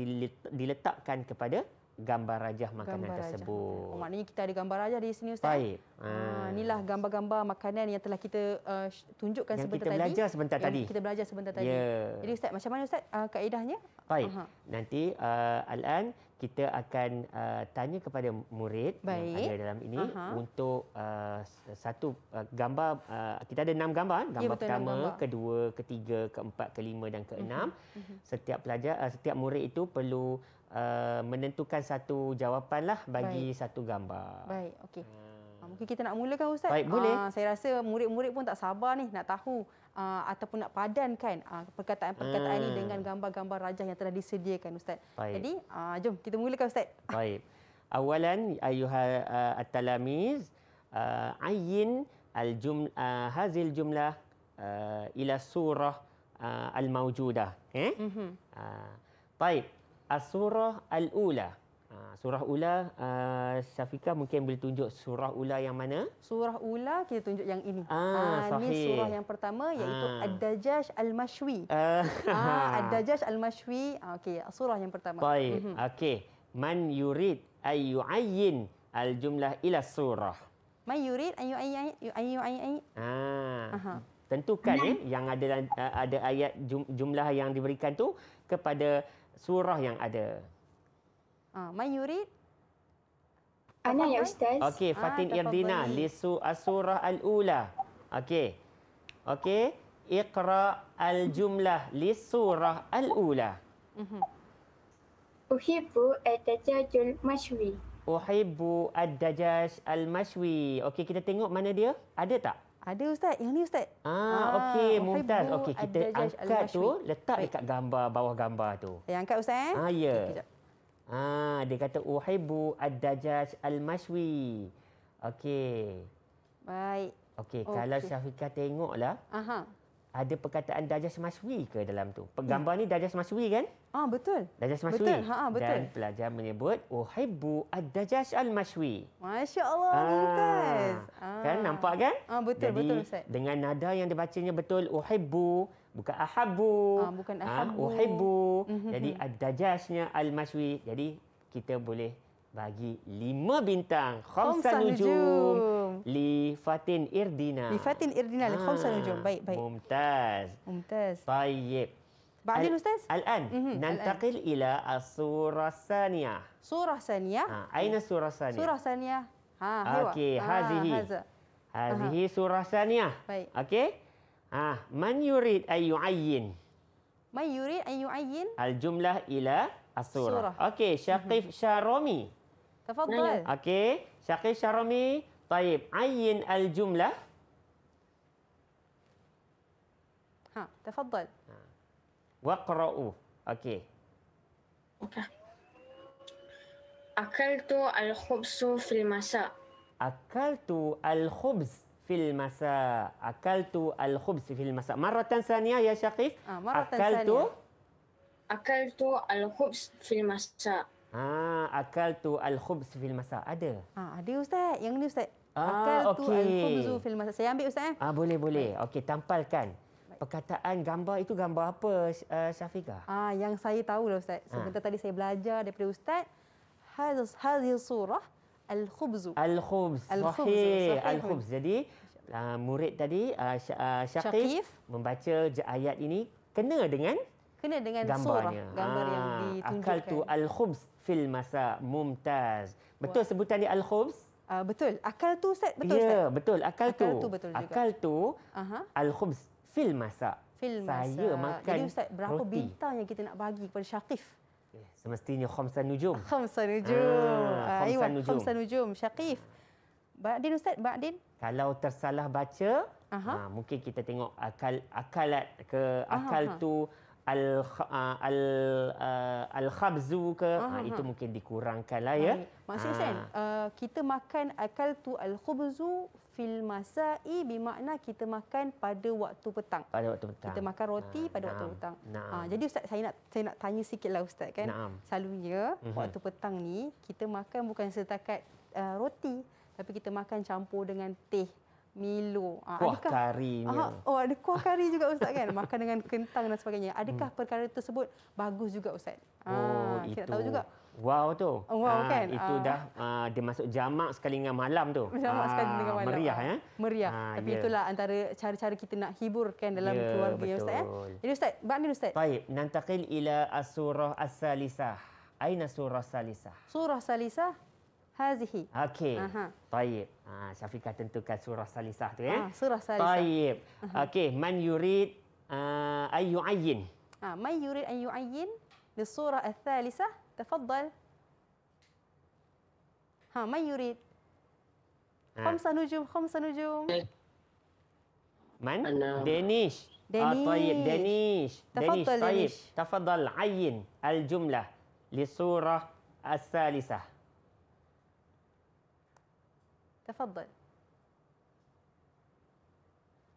diletakkan kepada gambar rajah makanan gambar tersebut. Rajah. Oh, maknanya kita ada gambar rajah di sini Ustaz. Eh? Baik. Ha. Uh, inilah gambar-gambar makanan yang telah kita uh, tunjukkan yang sebentar kita tadi. Yang kita belajar sebentar tadi. kita belajar sebentar tadi. Yeah. Jadi Ustaz, macam mana Ustaz uh, kaedahnya? Baik. uh Nanti uh, Al-An kita akan uh, tanya kepada murid Baik. yang ada dalam ini uh untuk uh, satu uh, gambar. Uh, kita ada enam gambar. Kan? Ya, gambar ya, betul, pertama, gambar. kedua, ketiga, keempat, kelima dan keenam. Uh-huh. Uh-huh. Setiap pelajar, uh, setiap murid itu perlu... Uh, menentukan satu jawapan lah bagi Baik. satu gambar. Baik, okey. Hmm. Ah, mungkin kita nak mulakan Ustaz? Baik, boleh. Aa, ah, saya rasa murid-murid pun tak sabar ni nak tahu aa, ah, ataupun nak padankan perkataan-perkataan hmm. ini dengan gambar-gambar rajah yang telah disediakan Ustaz. Baik. Jadi, aa, jom kita mulakan Ustaz. Baik. Awalan, ayuhal uh, at-talamiz, uh, ayin al-jum, uh, hazil jumlah uh, ila surah uh, al-mawjudah. Eh? mm Uh, baik as Al-Ula. Ha, surah Ula, uh, Syafiqah mungkin boleh tunjuk surah Ula yang mana? Surah Ula, kita tunjuk yang ini. Ah, ha, ini surah yang pertama iaitu ah. Ad-Dajjaj ah. ah, Al-Mashwi. Ah, ha, Ad-Dajjaj Al-Mashwi, okay, surah yang pertama. Baik, mm-hmm. okay. Man yurid ayyu'ayyin al-jumlah ila surah. Man yurid ayyu'ayyin. Ah. Aha. Tentukan eh, yang ada, ada ayat jumlah yang diberikan tu kepada surah yang ada. Ah, may you Ana ya ustaz. Okey, ah, Fatin ah, Irdina li su surah al-ula. Okey. Okey, iqra al-jumlah li surah al-ula. Mhm. Uhibbu at al mashwi. Uhibbu ad-dajaj al-mashwi. Okey, kita tengok mana dia? Ada tak? Ada ustaz, yang ni ustaz. Ah, ah okey, Mumtaz. Okey, kita angkat tu, letak Baik. dekat gambar bawah gambar tu. Ya, angkat ustaz eh. Ah, ya. ah, dia kata uhibbu oh, ad-dajaj al-mashwi. Okey. Baik. Okey, okay. kalau Syafiqah tengoklah. Aha ada perkataan Dajah Semaswi ke dalam tu? Gambar ya. ni Dajah Semaswi kan? Ah oh, betul. Dajah Semaswi. Betul. Ha, ha, betul. Dan pelajar menyebut oh Uhibbu Ad-Dajaj Al-Maswi. Masya-Allah, ah. Kan ah. nampak kan? Ah betul Jadi, betul Ustaz. Dengan nada yang dibacanya betul Uhibbu bukan Ahabbu. Ah bukan ahabu, Ah, uhibbu. Mhm, Jadi mhm. Ad-Dajajnya Al-Maswi. Jadi kita boleh bagi lima bintang. Khamsan Nujum. فاتن إردينا بفاتن إردينا آه لخمسة نجوم بي بي ممتاز ممتاز طيب بعدين أستاذ الآن مهم. ننتقل الآن. إلى الصورة الثانية صورة ثانية آه. أين الصورة الثانية؟ صورة ثانية ها هو. أوكي آه هذه هذا. هذه آه. صورة ثانية بي. أوكي آه. من يريد أن يعين؟ من يريد أن يعين؟ الجملة إلى الصورة صورة. أوكي شقيف شارومي تفضل أوكي شقيف شارومي Taib, ayin al-jumlah. Ha, tafadhal. Ha. Waqra'u. Okey. Okey. Akaltu al-khubzu fil masa. Akaltu al-khubz fil masa. Akaltu al-khubz fil masa. Maratan saniya ya Syaqif. Ah, ha, maratan Akaltu... saniya. Akaltu al-khubz fil masa. Ah, ha, akaltu al-khubz fil masa. Ada. Ah, ha, ada ustaz. Yang ni ustaz. Akal ah, okay. tu al masa Saya ambil Ustaz. Eh? Ah, boleh, boleh. Okey, tampalkan. Perkataan gambar itu gambar apa, uh, eh, Safika? Ah, yang saya tahu lah Ustaz. Ah. Sebentar ah. tadi saya belajar daripada Ustaz. Hadhi surah Al-Khubz. Al-Khubz. Sahih. Al-Khubz. Jadi, uh, murid tadi, uh, ah, Syakif, Syakif, membaca ayat ini kena dengan kena dengan gambarnya. surah gambar ah, yang ditunjukkan. Akal tu al-khubz fil masa mumtaz. Betul sebutan dia al-khubz? Uh, betul. Akal tu set betul yeah, set. Ya, betul. Akal, akal tu. tu betul akal tu. Uh-huh. Al-khubz fil masa. Fil masa. Saya makan. Jadi ustaz, berapa roti. bintang yang kita nak bagi kepada Syakif? Ya, semestinya khamsan nujum. Khamsan ah, nujum. Ah, khamsan, khamsan nujum. Khamsan nujum. Syakif. Ba'din ustaz, ba'din. Kalau tersalah baca, uh-huh. ah, mungkin kita tengok akal akalat ke akal uh-huh. tu al ah, al uh, al khabzu ke uh itu ha. mungkin dikurangkan lah ya maksud ha. sen uh, kita makan akal tu al khubzu fil masa'i bermakna kita makan pada waktu petang pada waktu petang kita makan roti ha. pada Naam. waktu petang Naam. jadi ustaz saya nak saya nak tanya sikitlah ustaz kan Naam. selalunya uh-huh. waktu petang ni kita makan bukan setakat uh, roti tapi kita makan campur dengan teh Milo. Ah, kuah adakah, kari Ah, oh, ada kuah kari juga Ustaz kan? Makan dengan kentang dan sebagainya. Adakah hmm. perkara tersebut bagus juga Ustaz? Ah, oh, itu. Kita tahu juga. Wow tu. Oh, wow ah, kan? Itu ah. dah ah, dia masuk jamak sekali dengan malam tu. Jamak ah, sekali dengan malam. Meriah ya? Meriah. Ah, Tapi yeah. itulah antara cara-cara kita nak hiburkan dalam yeah, keluarga ya, eh? betul. Ustaz. Ya? Jadi Ustaz, bagaimana Ustaz? Baik, nantakil ila asurah as-salisah. Aina surah salisah? Surah salisah هذه اوكي أه. طيب آه شافيكا تنتكل سوره سلسه آه إيه؟ سوره سلسه طيب أه. اوكي من يريد آه ان يعين آه من يريد ان يعين للصورة الثالثه تفضل ها من يريد آه. خمسة نجوم خمسة نجوم إيه. من؟ دينيش دينيش آه طيب دينيش تفضل دينيش. طيب. دينيش تفضل عين الجملة للصورة الثالثة تفضل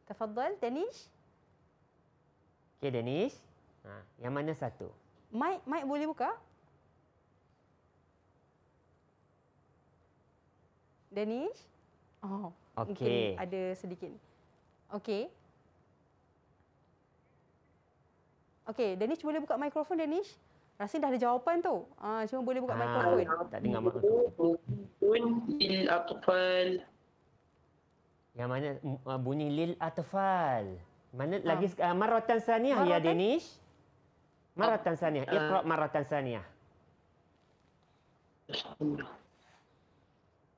تفضل دنيش كي دنيش يا من ساتو ماي ماي بولي بوكا دنيش Oh, okay. mungkin ada sedikit. Okey. Okey, Danish boleh buka mikrofon Danish? Rasa dah ada jawapan tu. Ah uh, cuma boleh buka ha, ah, mikrofon. Tak dengar mak tu. lil atfal. Yang mana uh, bunyi lil atfal? Mana ha. lagi uh, maratan saniah ya Denish? Maratan saniah. Iqra ya, maratan saniah.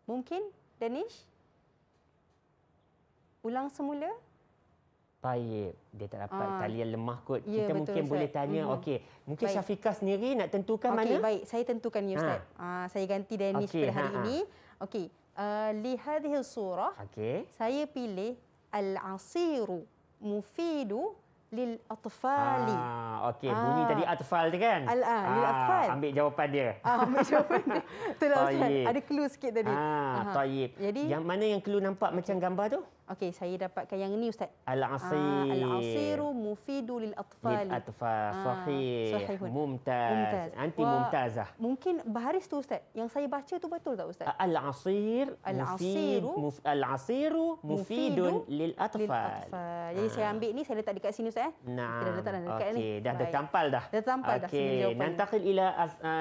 Mungkin Danish? Ulang semula? Baik, dia tak dapat uh, talian lemah kot. Ya, kita betul, mungkin Ustaz. boleh tanya. Mm -hmm. Okey, mungkin baik. Syafiqah sendiri nak tentukan okay, mana? Okey, baik. Saya tentukan ya, Ustaz. Ha. Uh, saya ganti Danish okay, hari ha, ha, ini. Okey. Uh, eh, Lihadihi surah. Okey. Saya pilih Al-Asiru Mufidu lil atfali. Ah, okey. Ah. Bunyi tadi atfal tu kan? Al ah, lil ah, atfal. Ah, ambil jawapan dia. Ah, ambil jawapan dia. Betul lah, Ustaz. Ada clue sikit tadi. Ah, uh Jadi, yang mana yang clue nampak macam gambar tu? Okey, saya dapatkan yang ni ustaz. Al-asir. Ah, Al-asiru mufidu lil atfal. Lil atfal. Ah, sahih. Mumtaz. Anti mumtazah. Mungkin baharis tu ustaz. Yang saya baca tu betul tak ustaz? Al-asir. Al-asiru. Al-asiru mufidun lil atfal. Jadi saya ah. ambil ni, saya letak dekat sini ustaz. Eh. Nah. Kita dah letak dekat okay. ni. Okey, dah tertampal dah. Dah tertampal okay. dah. Okey, nantakil ila,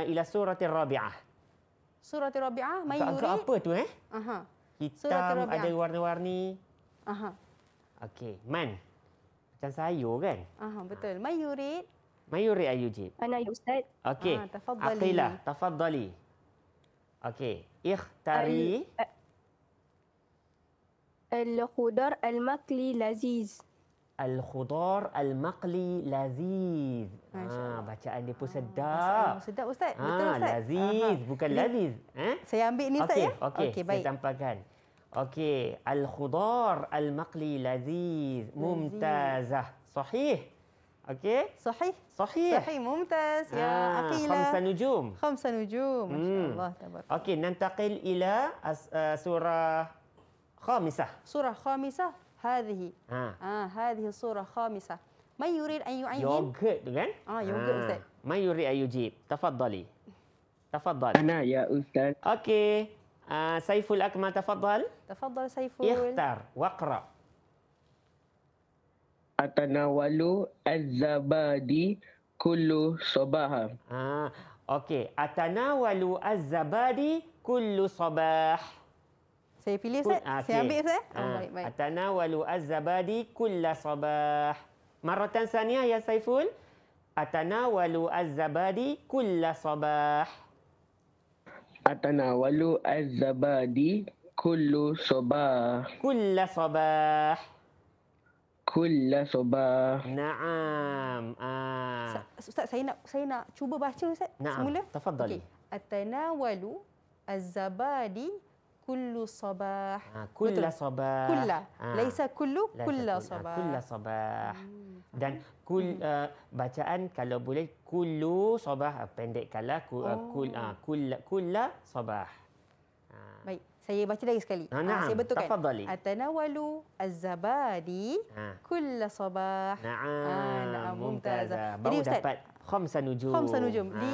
ila surat al-rabi'ah. Surat al-rabi'ah, mayuri. Angka apa tu eh? Aha. Hitam, ada warna-warni. Aha. Okey, Man. Macam sayur kan? Aha, betul. Ha. Mayuri Mayurid Ayujid. Ana ya Ustaz. Okey. Ha, ah, tafadhali. Aqilah, tafadhali. Okey. Ikhtari. Al-khudar al- khudar al makli laziz. Al-khudar al-makli laziz. Ha, bacaan dia pun ah, sedap. Ha, sedap Ustaz. Ha, Betul Ustaz. Laziz, Aha. bukan laziz. Ha? Saya ambil ni Ustaz ya. Okey, okay, baik. Saya tampakkan. اوكي الخضار المقلي لذيذ ممتازه صحيح اوكي صحيح صحيح صحيح ممتاز يا آه عقيلة خمسة نجوم خمسة نجوم ما شاء الله تبارك الله اوكي ننتقل الى آه، سورة خامسة سورة خامسة هذه آه, آه هذه الصورة خامسة من يريد أن يعين يوغurt kan? آه يوغurt آه. من يريد أن يجيب تفضلي تفضل أنا يا أستاذ أوكي آه، سيف الأكمة تفضل تفضل سيف اختر واقرأ أتناول الزبادي كل صباح آه أوكي أتناول الزبادي كل صباح سيف لي سي آه. آه، أتناول الزبادي كل صباح مرة ثانية يا سيفول أتناول الزبادي كل صباح atanawalu az-zabadi kullu sabah. Kullu sabah. Kullu sabah. Naam. Ah. Ustaz saya nak saya nak cuba baca Ustaz Naam. semula. Tafadhali. Okay. Atanawalu az-zabadi kullu sabah. Ha, ah, kullu sabah. Kullu. Ha. Ah. Laisa kullu, kullu sabah. Kullu sabah. Hmm. Dan kul uh, bacaan kalau boleh kullu sabah ah, pendekkanlah kul oh. kul ah, kul kulla sabah. Ah. Baik, saya baca lagi sekali. Ha, naam. saya betulkan. Tafadhali. Atanawalu az ha. kulla sabah. Naam. Ha, naam. Mumtaza. Jadi dapat khamsa nujum. Khamsa nujum. Ha. Di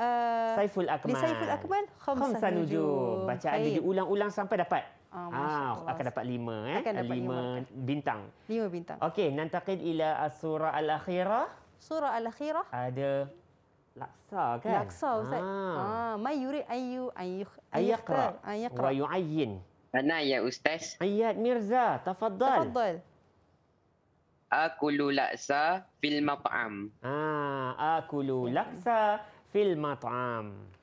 uh, Saiful Akmal. Di Saiful Akmal khamsa, khamsa nujum. Baca ada diulang-ulang sampai dapat. Ah, akan dapat lima eh? Akan dapat lima, lima bintang. Lima bintang. Okey, nantaqid ila as-surah al-akhirah surah al-akhirah ada laksa kan laksa ustaz ha may yurid ayu ayaqra ayaqra wa yuayyin ana ya ustaz ayat mirza tafaddal tafaddal akulu laksa fil mat'am ha akulu ya. laksa fil mat'am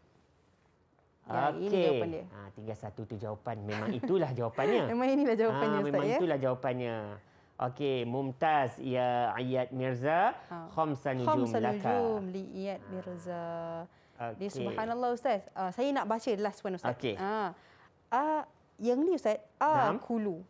Ya, Okey. Ha, tinggal satu tu jawapan. Memang itulah jawapannya. memang inilah jawapannya. Ha, memang Ustaz, ya. itulah ya? jawapannya. Okey, mumtaz ya Ayat Mirza. Ha. Khamsan nujum laka. Khamsan nujum li Ayat Mirza. Okay. Di subhanallah Ustaz. Uh, saya nak baca last one Ustaz. Okey. Uh, uh, yang ni Ustaz, akulu.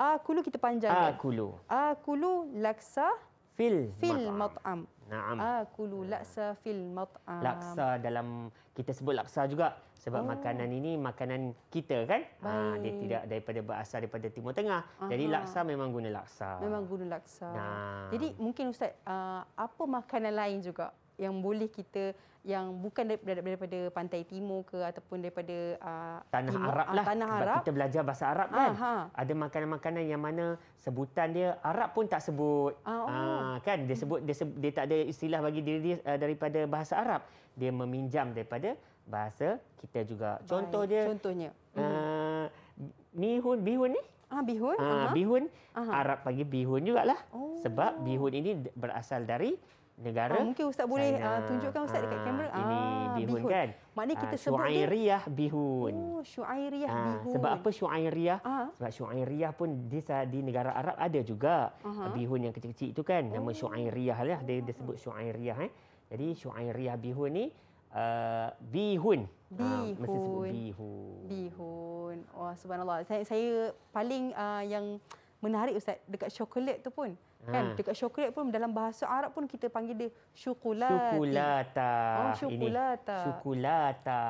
Uh, akulu uh, kita panjangkan. Akulu. Uh, akulu uh, laksa fil, fil mat'am. mat'am. Naam. Akulu hmm. laksa fil mat'am. Laksa dalam kita sebut laksa juga sebab oh. makanan ini makanan kita kan? Ha, dia tidak daripada berasal daripada Timur Tengah. Aha. Jadi laksa memang guna laksa. Memang guna laksa. Nah. Jadi mungkin ustaz uh, apa makanan lain juga yang boleh kita yang bukan daripada, pantai timur ke ataupun daripada uh, tanah timur, Arab ah, lah. Tanah Arab. kita belajar bahasa Arab kan. Aha. Ah, ada makanan-makanan yang mana sebutan dia Arab pun tak sebut. Ah, oh. ah, kan dia sebut dia, sebut, dia tak ada istilah bagi diri dia uh, daripada bahasa Arab. Dia meminjam daripada bahasa kita juga. Contoh dia. Contohnya. Uh, mihun bihun ni. Ah bihun. Ah, bihun Aha. Arab bagi bihun jugalah. Oh. Sebab bihun ini berasal dari negara. Ha, mungkin ustaz boleh uh, tunjukkan ustaz dekat ah, kamera. ini bihun, bihun kan? Maknanya kita sebut dia syu'airiyah bihun. Oh, syu'airiyah ha, bihun. Sebab apa syu'airiyah? Ha. Sebab syu'airiyah pun di di negara Arab ada juga Aha. bihun yang kecil-kecil itu kan. Nama oh. syu'airiyah lah dia dia sebut syu'airiyah eh. Jadi syu'airiyah bihun ni Uh, bihun. Bihun. Ha, bihun. Bihun. Wah, subhanallah. Saya, saya paling uh, yang menarik Ustaz, dekat coklat tu pun. Kan? Hmm. Kan dekat syokolat pun dalam bahasa Arab pun kita panggil dia syukulata. Syukulata. Oh, syukulata. Ini. Syukulata.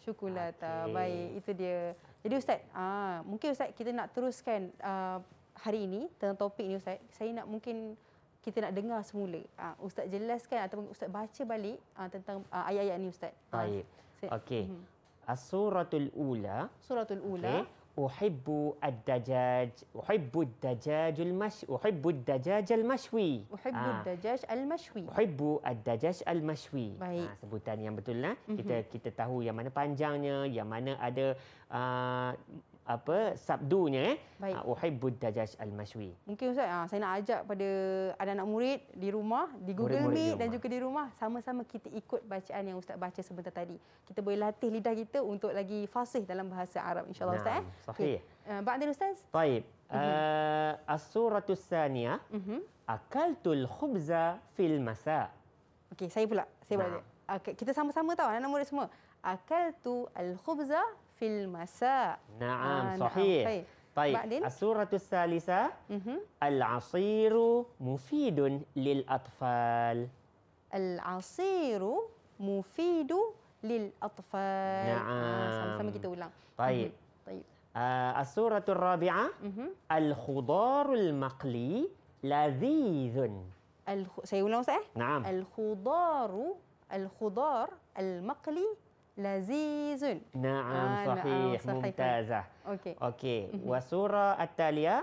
Syukulata. Okay. Baik, itu dia. Jadi ustaz, aa, ah, mungkin ustaz kita nak teruskan aa, ah, hari ini tentang topik ini ustaz. Saya nak mungkin kita nak dengar semula. Aa, ah, ustaz jelaskan ataupun ustaz baca balik aa, tentang ayat-ayat ini ustaz. Baik. Okey. Mm-hmm. As-suratul ula. Suratul ula. Okay. Uhibbu ad-dajaj Uhibbu ad-dajaj Uhibbu ad-dajaj ah. al-mashwi Uhibbu ad-dajaj al-mashwi Uhibbu ad-dajaj al-mashwi Sebutan yang betul lah. Mm-hmm. Kita mhm. kita tahu yang mana panjangnya Yang mana ada uh, apa sabdunya eh ah, uhibbud dajaj al mashwi mungkin ustaz ha, saya nak ajak pada ada anak murid di rumah di Google murid, Meet murid di dan juga di rumah sama-sama kita ikut bacaan yang ustaz baca sebentar tadi kita boleh latih lidah kita untuk lagi fasih dalam bahasa Arab insyaallah ustaz eh sahih okay. uh, eh, ustaz baik uh, mhm. eh, as surah tsaniya uh-huh. Mhm. akaltul khubza fil masa okey saya pula saya nah. baca okay, kita sama-sama tahu anak murid semua akaltu al khubza في المساء نعم آه نعم، صحيح نعم. طيب بعدين؟ السورة الثالثة العصير مفيد للأطفال العصير مفيد للأطفال نعم آه sama kita طيب طيب آه السورة الرابعة الخضار المقلي لذيذ الخ... سيقول نعم الخضار الخضار المقلي lazizun. Naam, ah, sahih. Naam, Mumtazah. Okey. Okey. Mhm. Wa surah At-Taliya.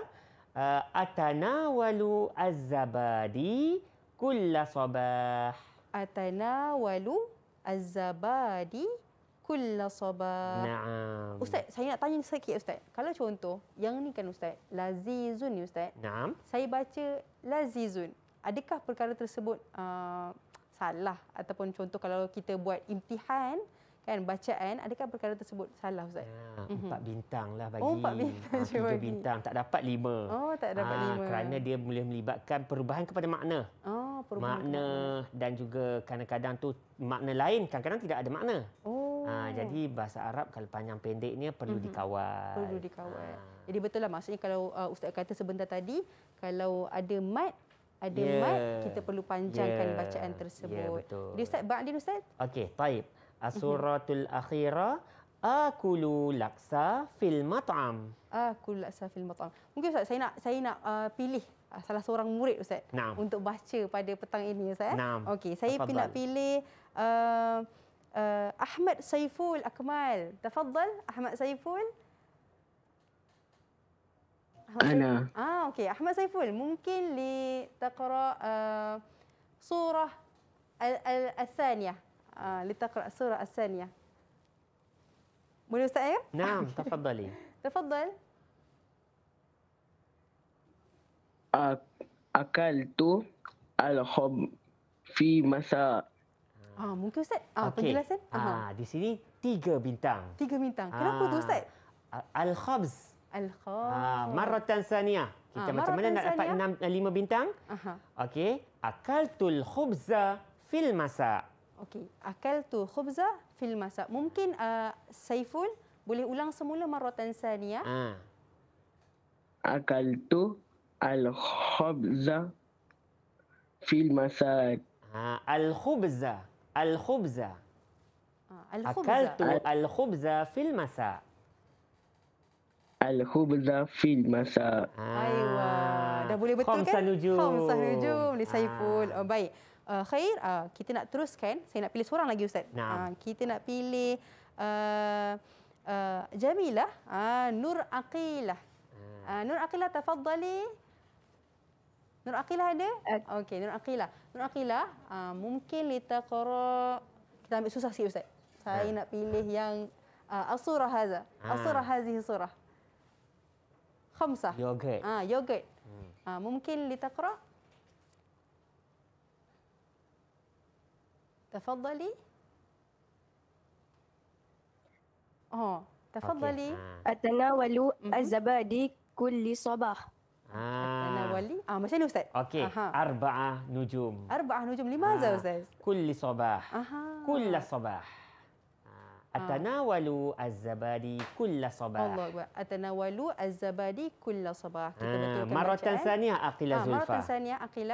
Uh, atanawalu az-zabadi kulla sabah. Atanawalu az-zabadi kulla sabah. Naam. Ustaz, saya nak tanya sikit Ustaz. Kalau contoh, yang ni kan Ustaz, lazizun ni Ustaz. Naam. Saya baca lazizun. Adakah perkara tersebut uh, salah? Ataupun contoh kalau kita buat imtihan, kan bacaan adakah perkara tersebut salah ustaz ya, mhm. empat bintang lah bagi oh, empat bintang ha, bagi. bintang tak dapat lima oh tak dapat ha, lima kerana dia boleh melibatkan perubahan kepada makna oh perubahan makna kepada. dan juga kadang-kadang tu makna lain kadang-kadang tidak ada makna oh ha, jadi bahasa Arab kalau panjang pendek pendeknya perlu mm-hmm. dikawal perlu dikawal ha. jadi betul lah maksudnya kalau uh, ustaz kata sebentar tadi kalau ada mat ada yeah. mat kita perlu panjangkan yeah. bacaan tersebut. Yeah, betul. Jadi ustaz Bang ustaz? Okey, baik asuratul akhira akulu laksa fil mat'am akulu laksa fil mat'am mungkin ustaz saya nak saya nak uh, pilih uh, salah seorang murid ustaz nah. untuk baca pada petang ini ustaz eh? nah. okey saya pilih nak pilih uh, uh, Ahmad Saiful Akmal tafadhal Ahmad Saiful Ana. Ah, okey. Ahmad Saiful, mungkin li taqra uh, surah al-thaniyah. Al- لتقرأ السورة الثانية مولي أستاذ نعم تفضلي تفضل أكلت الخب في مساء آه ممكن أستاذ آه okay. آه دي سيدي تيجا بنتان تيجا بنتان كنا آه. كودو الخبز الخبز آه مرة ثانية kita ah, macam mana nak dapat enam, lima bintang? Uh -huh. Okey. Akal tul khubza fil masak. Okey, akal tu khubza fil masa. Mungkin uh, Saiful boleh ulang semula marotan sani ya. Ha. Akal tu al khubza fil masa. Ha, al khubza, ah, al khubza. Akal tu al khubza fil masa. Al-Khubza fil masa. Ha. Aiyah, dah boleh betul kan? Kamu nujum. kamu nujum ni Saiful. Ha. Oh, baik uh, khair uh, kita nak teruskan saya nak pilih seorang lagi ustaz nah. uh, kita nak pilih uh, uh, jamilah uh, nur aqilah uh, nur aqilah tafaddali nur aqilah ada okey nur aqilah nur aqilah uh, mungkin kita qara kita ambil susah sikit ustaz saya nah. nak pilih yang uh, asura haza asura hazi surah khamsah yogurt ah yogurt hmm. uh, mungkin kita qara تفضلي اه تفضلي آه. أتناول الزبادي كل صباح أتناولي آه, آه، مشان أستاذ أوكي أها. أربعة نجوم أربعة نجوم لماذا آه. أستاذ؟ كل صباح أها. كل صباح آه. أتناول الزبادي كل صباح الله أكبر أتناول الزبادي كل صباح آه. مرة ثانية أقل آه. زلفى مرة ثانية أقل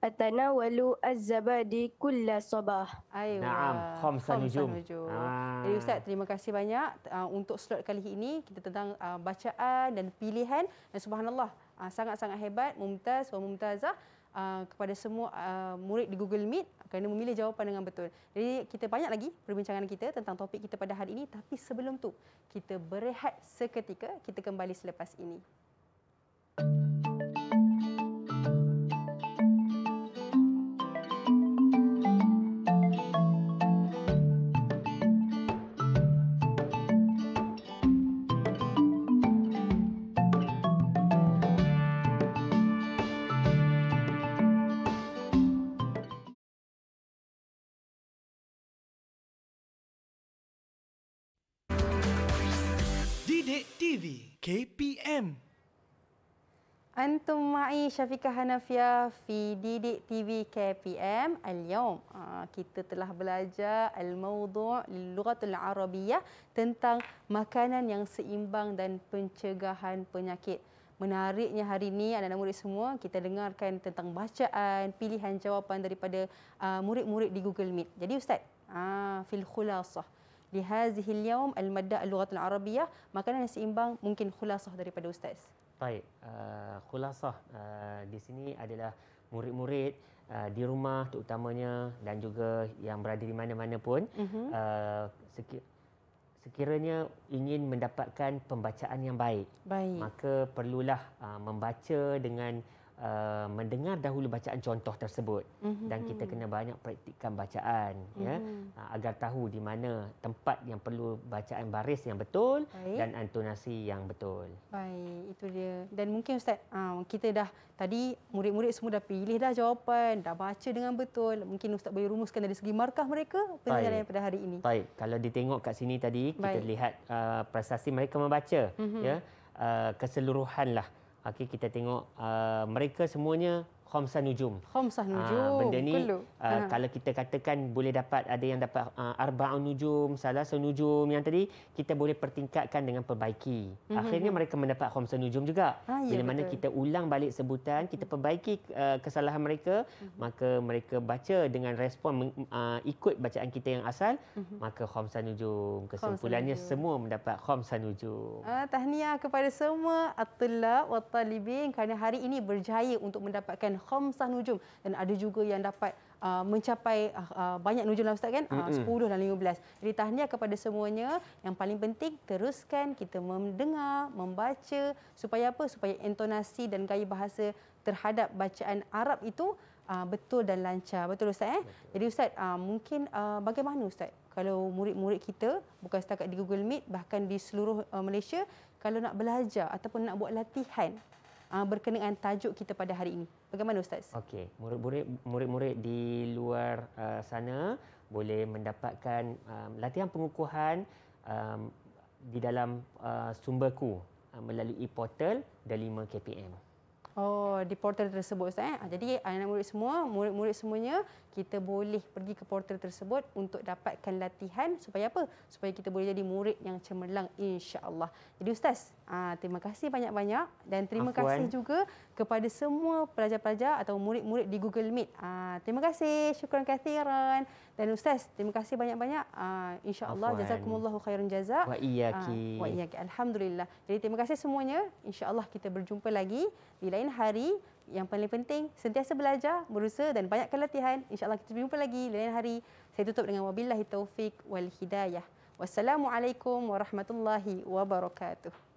atanawalu az-zabadi kulla sabah. Ayuh. Naam, khamsan nujum. Ah. Ustaz, terima kasih banyak uh, untuk slot kali ini. Kita tentang uh, bacaan dan pilihan. Dan subhanallah, ah, sangat-sangat uh, hebat. Mumtaz wa mumtazah. Uh, kepada semua uh, murid di Google Meet kerana memilih jawapan dengan betul. Jadi kita banyak lagi perbincangan kita tentang topik kita pada hari ini tapi sebelum tu kita berehat seketika kita kembali selepas ini. Antum Ma'i Syafiqah Hanafiah Fi Didik TV KPM Al-Yawm ah, Kita telah belajar Al-Mawdu' Lugatul Arabiyah Tentang makanan yang seimbang Dan pencegahan penyakit Menariknya hari ini anak-anak murid semua kita dengarkan tentang bacaan, pilihan jawapan daripada ah, murid-murid di Google Meet. Jadi Ustaz, ah, fil khulasah. Lihazihil yaum al-madda al-lughatul arabiyah. Makanan yang seimbang mungkin khulasah daripada Ustaz. Baik, uh, ah, khulasah uh, di sini adalah murid-murid uh, di rumah terutamanya dan juga yang berada di mana-mana pun uh-huh. uh, sekiranya ingin mendapatkan pembacaan yang baik, baik. maka perlulah uh, membaca dengan uh, mendengar dahulu bacaan contoh tersebut mm-hmm. dan kita kena banyak praktikkan bacaan mm-hmm. ya uh, agar tahu di mana tempat yang perlu bacaan baris yang betul baik. dan antonasi yang betul. Baik, itu dia. Dan mungkin ustaz, uh, kita dah tadi murid-murid semua dah pilih dah jawapan, dah baca dengan betul. Mungkin ustaz boleh rumuskan dari segi markah mereka penilaian pada hari ini. Baik, kalau ditengok kat sini tadi baik. kita lihat uh, prestasi mereka membaca mm-hmm. ya. Uh, keseluruhan lah Okey kita tengok uh, mereka semuanya khamsah nujum. Khamsah ah, nujum. Aa, benda ni aa, ah, kalau kita katakan boleh dapat ada yang dapat ah, arba'un nujum, salah senujum yang tadi kita boleh pertingkatkan dengan perbaiki. Mm-hmm. Akhirnya mereka mendapat khamsah nujum juga. Ha, ya, Bila mana kita ulang balik sebutan, kita mhm. perbaiki uh, kesalahan mereka, mm-hmm. maka mereka baca dengan respon uh, ikut bacaan kita yang asal, mm-hmm. maka khamsah nujum. Kesimpulannya khumsa semua mendapat khamsah nujum. Ah tahniah kepada semua Atullah tullab wat-talibin kerana hari ini berjaya untuk mendapatkan khamsah nujum dan ada juga yang dapat Uh, mencapai uh, uh, banyak nujum lah Ustaz kan uh, 10 dan 15 jadi tahniah kepada semuanya yang paling penting teruskan kita mendengar membaca supaya apa supaya intonasi dan gaya bahasa terhadap bacaan Arab itu uh, betul dan lancar betul Ustaz eh? betul. jadi Ustaz uh, mungkin uh, bagaimana Ustaz kalau murid-murid kita bukan setakat di Google Meet bahkan di seluruh uh, Malaysia kalau nak belajar ataupun nak buat latihan uh, berkenaan tajuk kita pada hari ini. Bagaimana Ustaz? Okey, murid-murid, di luar uh, sana boleh mendapatkan um, latihan pengukuhan um, di dalam uh, sumberku uh, melalui portal The 5 KPM. Oh, di portal tersebut Ustaz. Eh? Ah, jadi anak murid semua, murid-murid semuanya, kita boleh pergi ke portal tersebut untuk dapatkan latihan supaya apa? Supaya kita boleh jadi murid yang cemerlang insya-Allah. Jadi Ustaz, ah, terima kasih banyak-banyak dan terima Afuan. kasih juga kepada semua pelajar-pelajar atau murid-murid di Google Meet. Ah, terima kasih, syukran kathiran. Dan Ustaz, terima kasih banyak-banyak. insya-Allah jazakumullahu khairan jaza. Wa iyyaki. Wa iyyaki. Alhamdulillah. Jadi terima kasih semuanya. Insya-Allah kita berjumpa lagi di lain lain hari. Yang paling penting, sentiasa belajar, berusaha dan banyak latihan. InsyaAllah kita jumpa lagi lain hari. Saya tutup dengan wabillahi taufiq wal hidayah. Wassalamualaikum warahmatullahi wabarakatuh.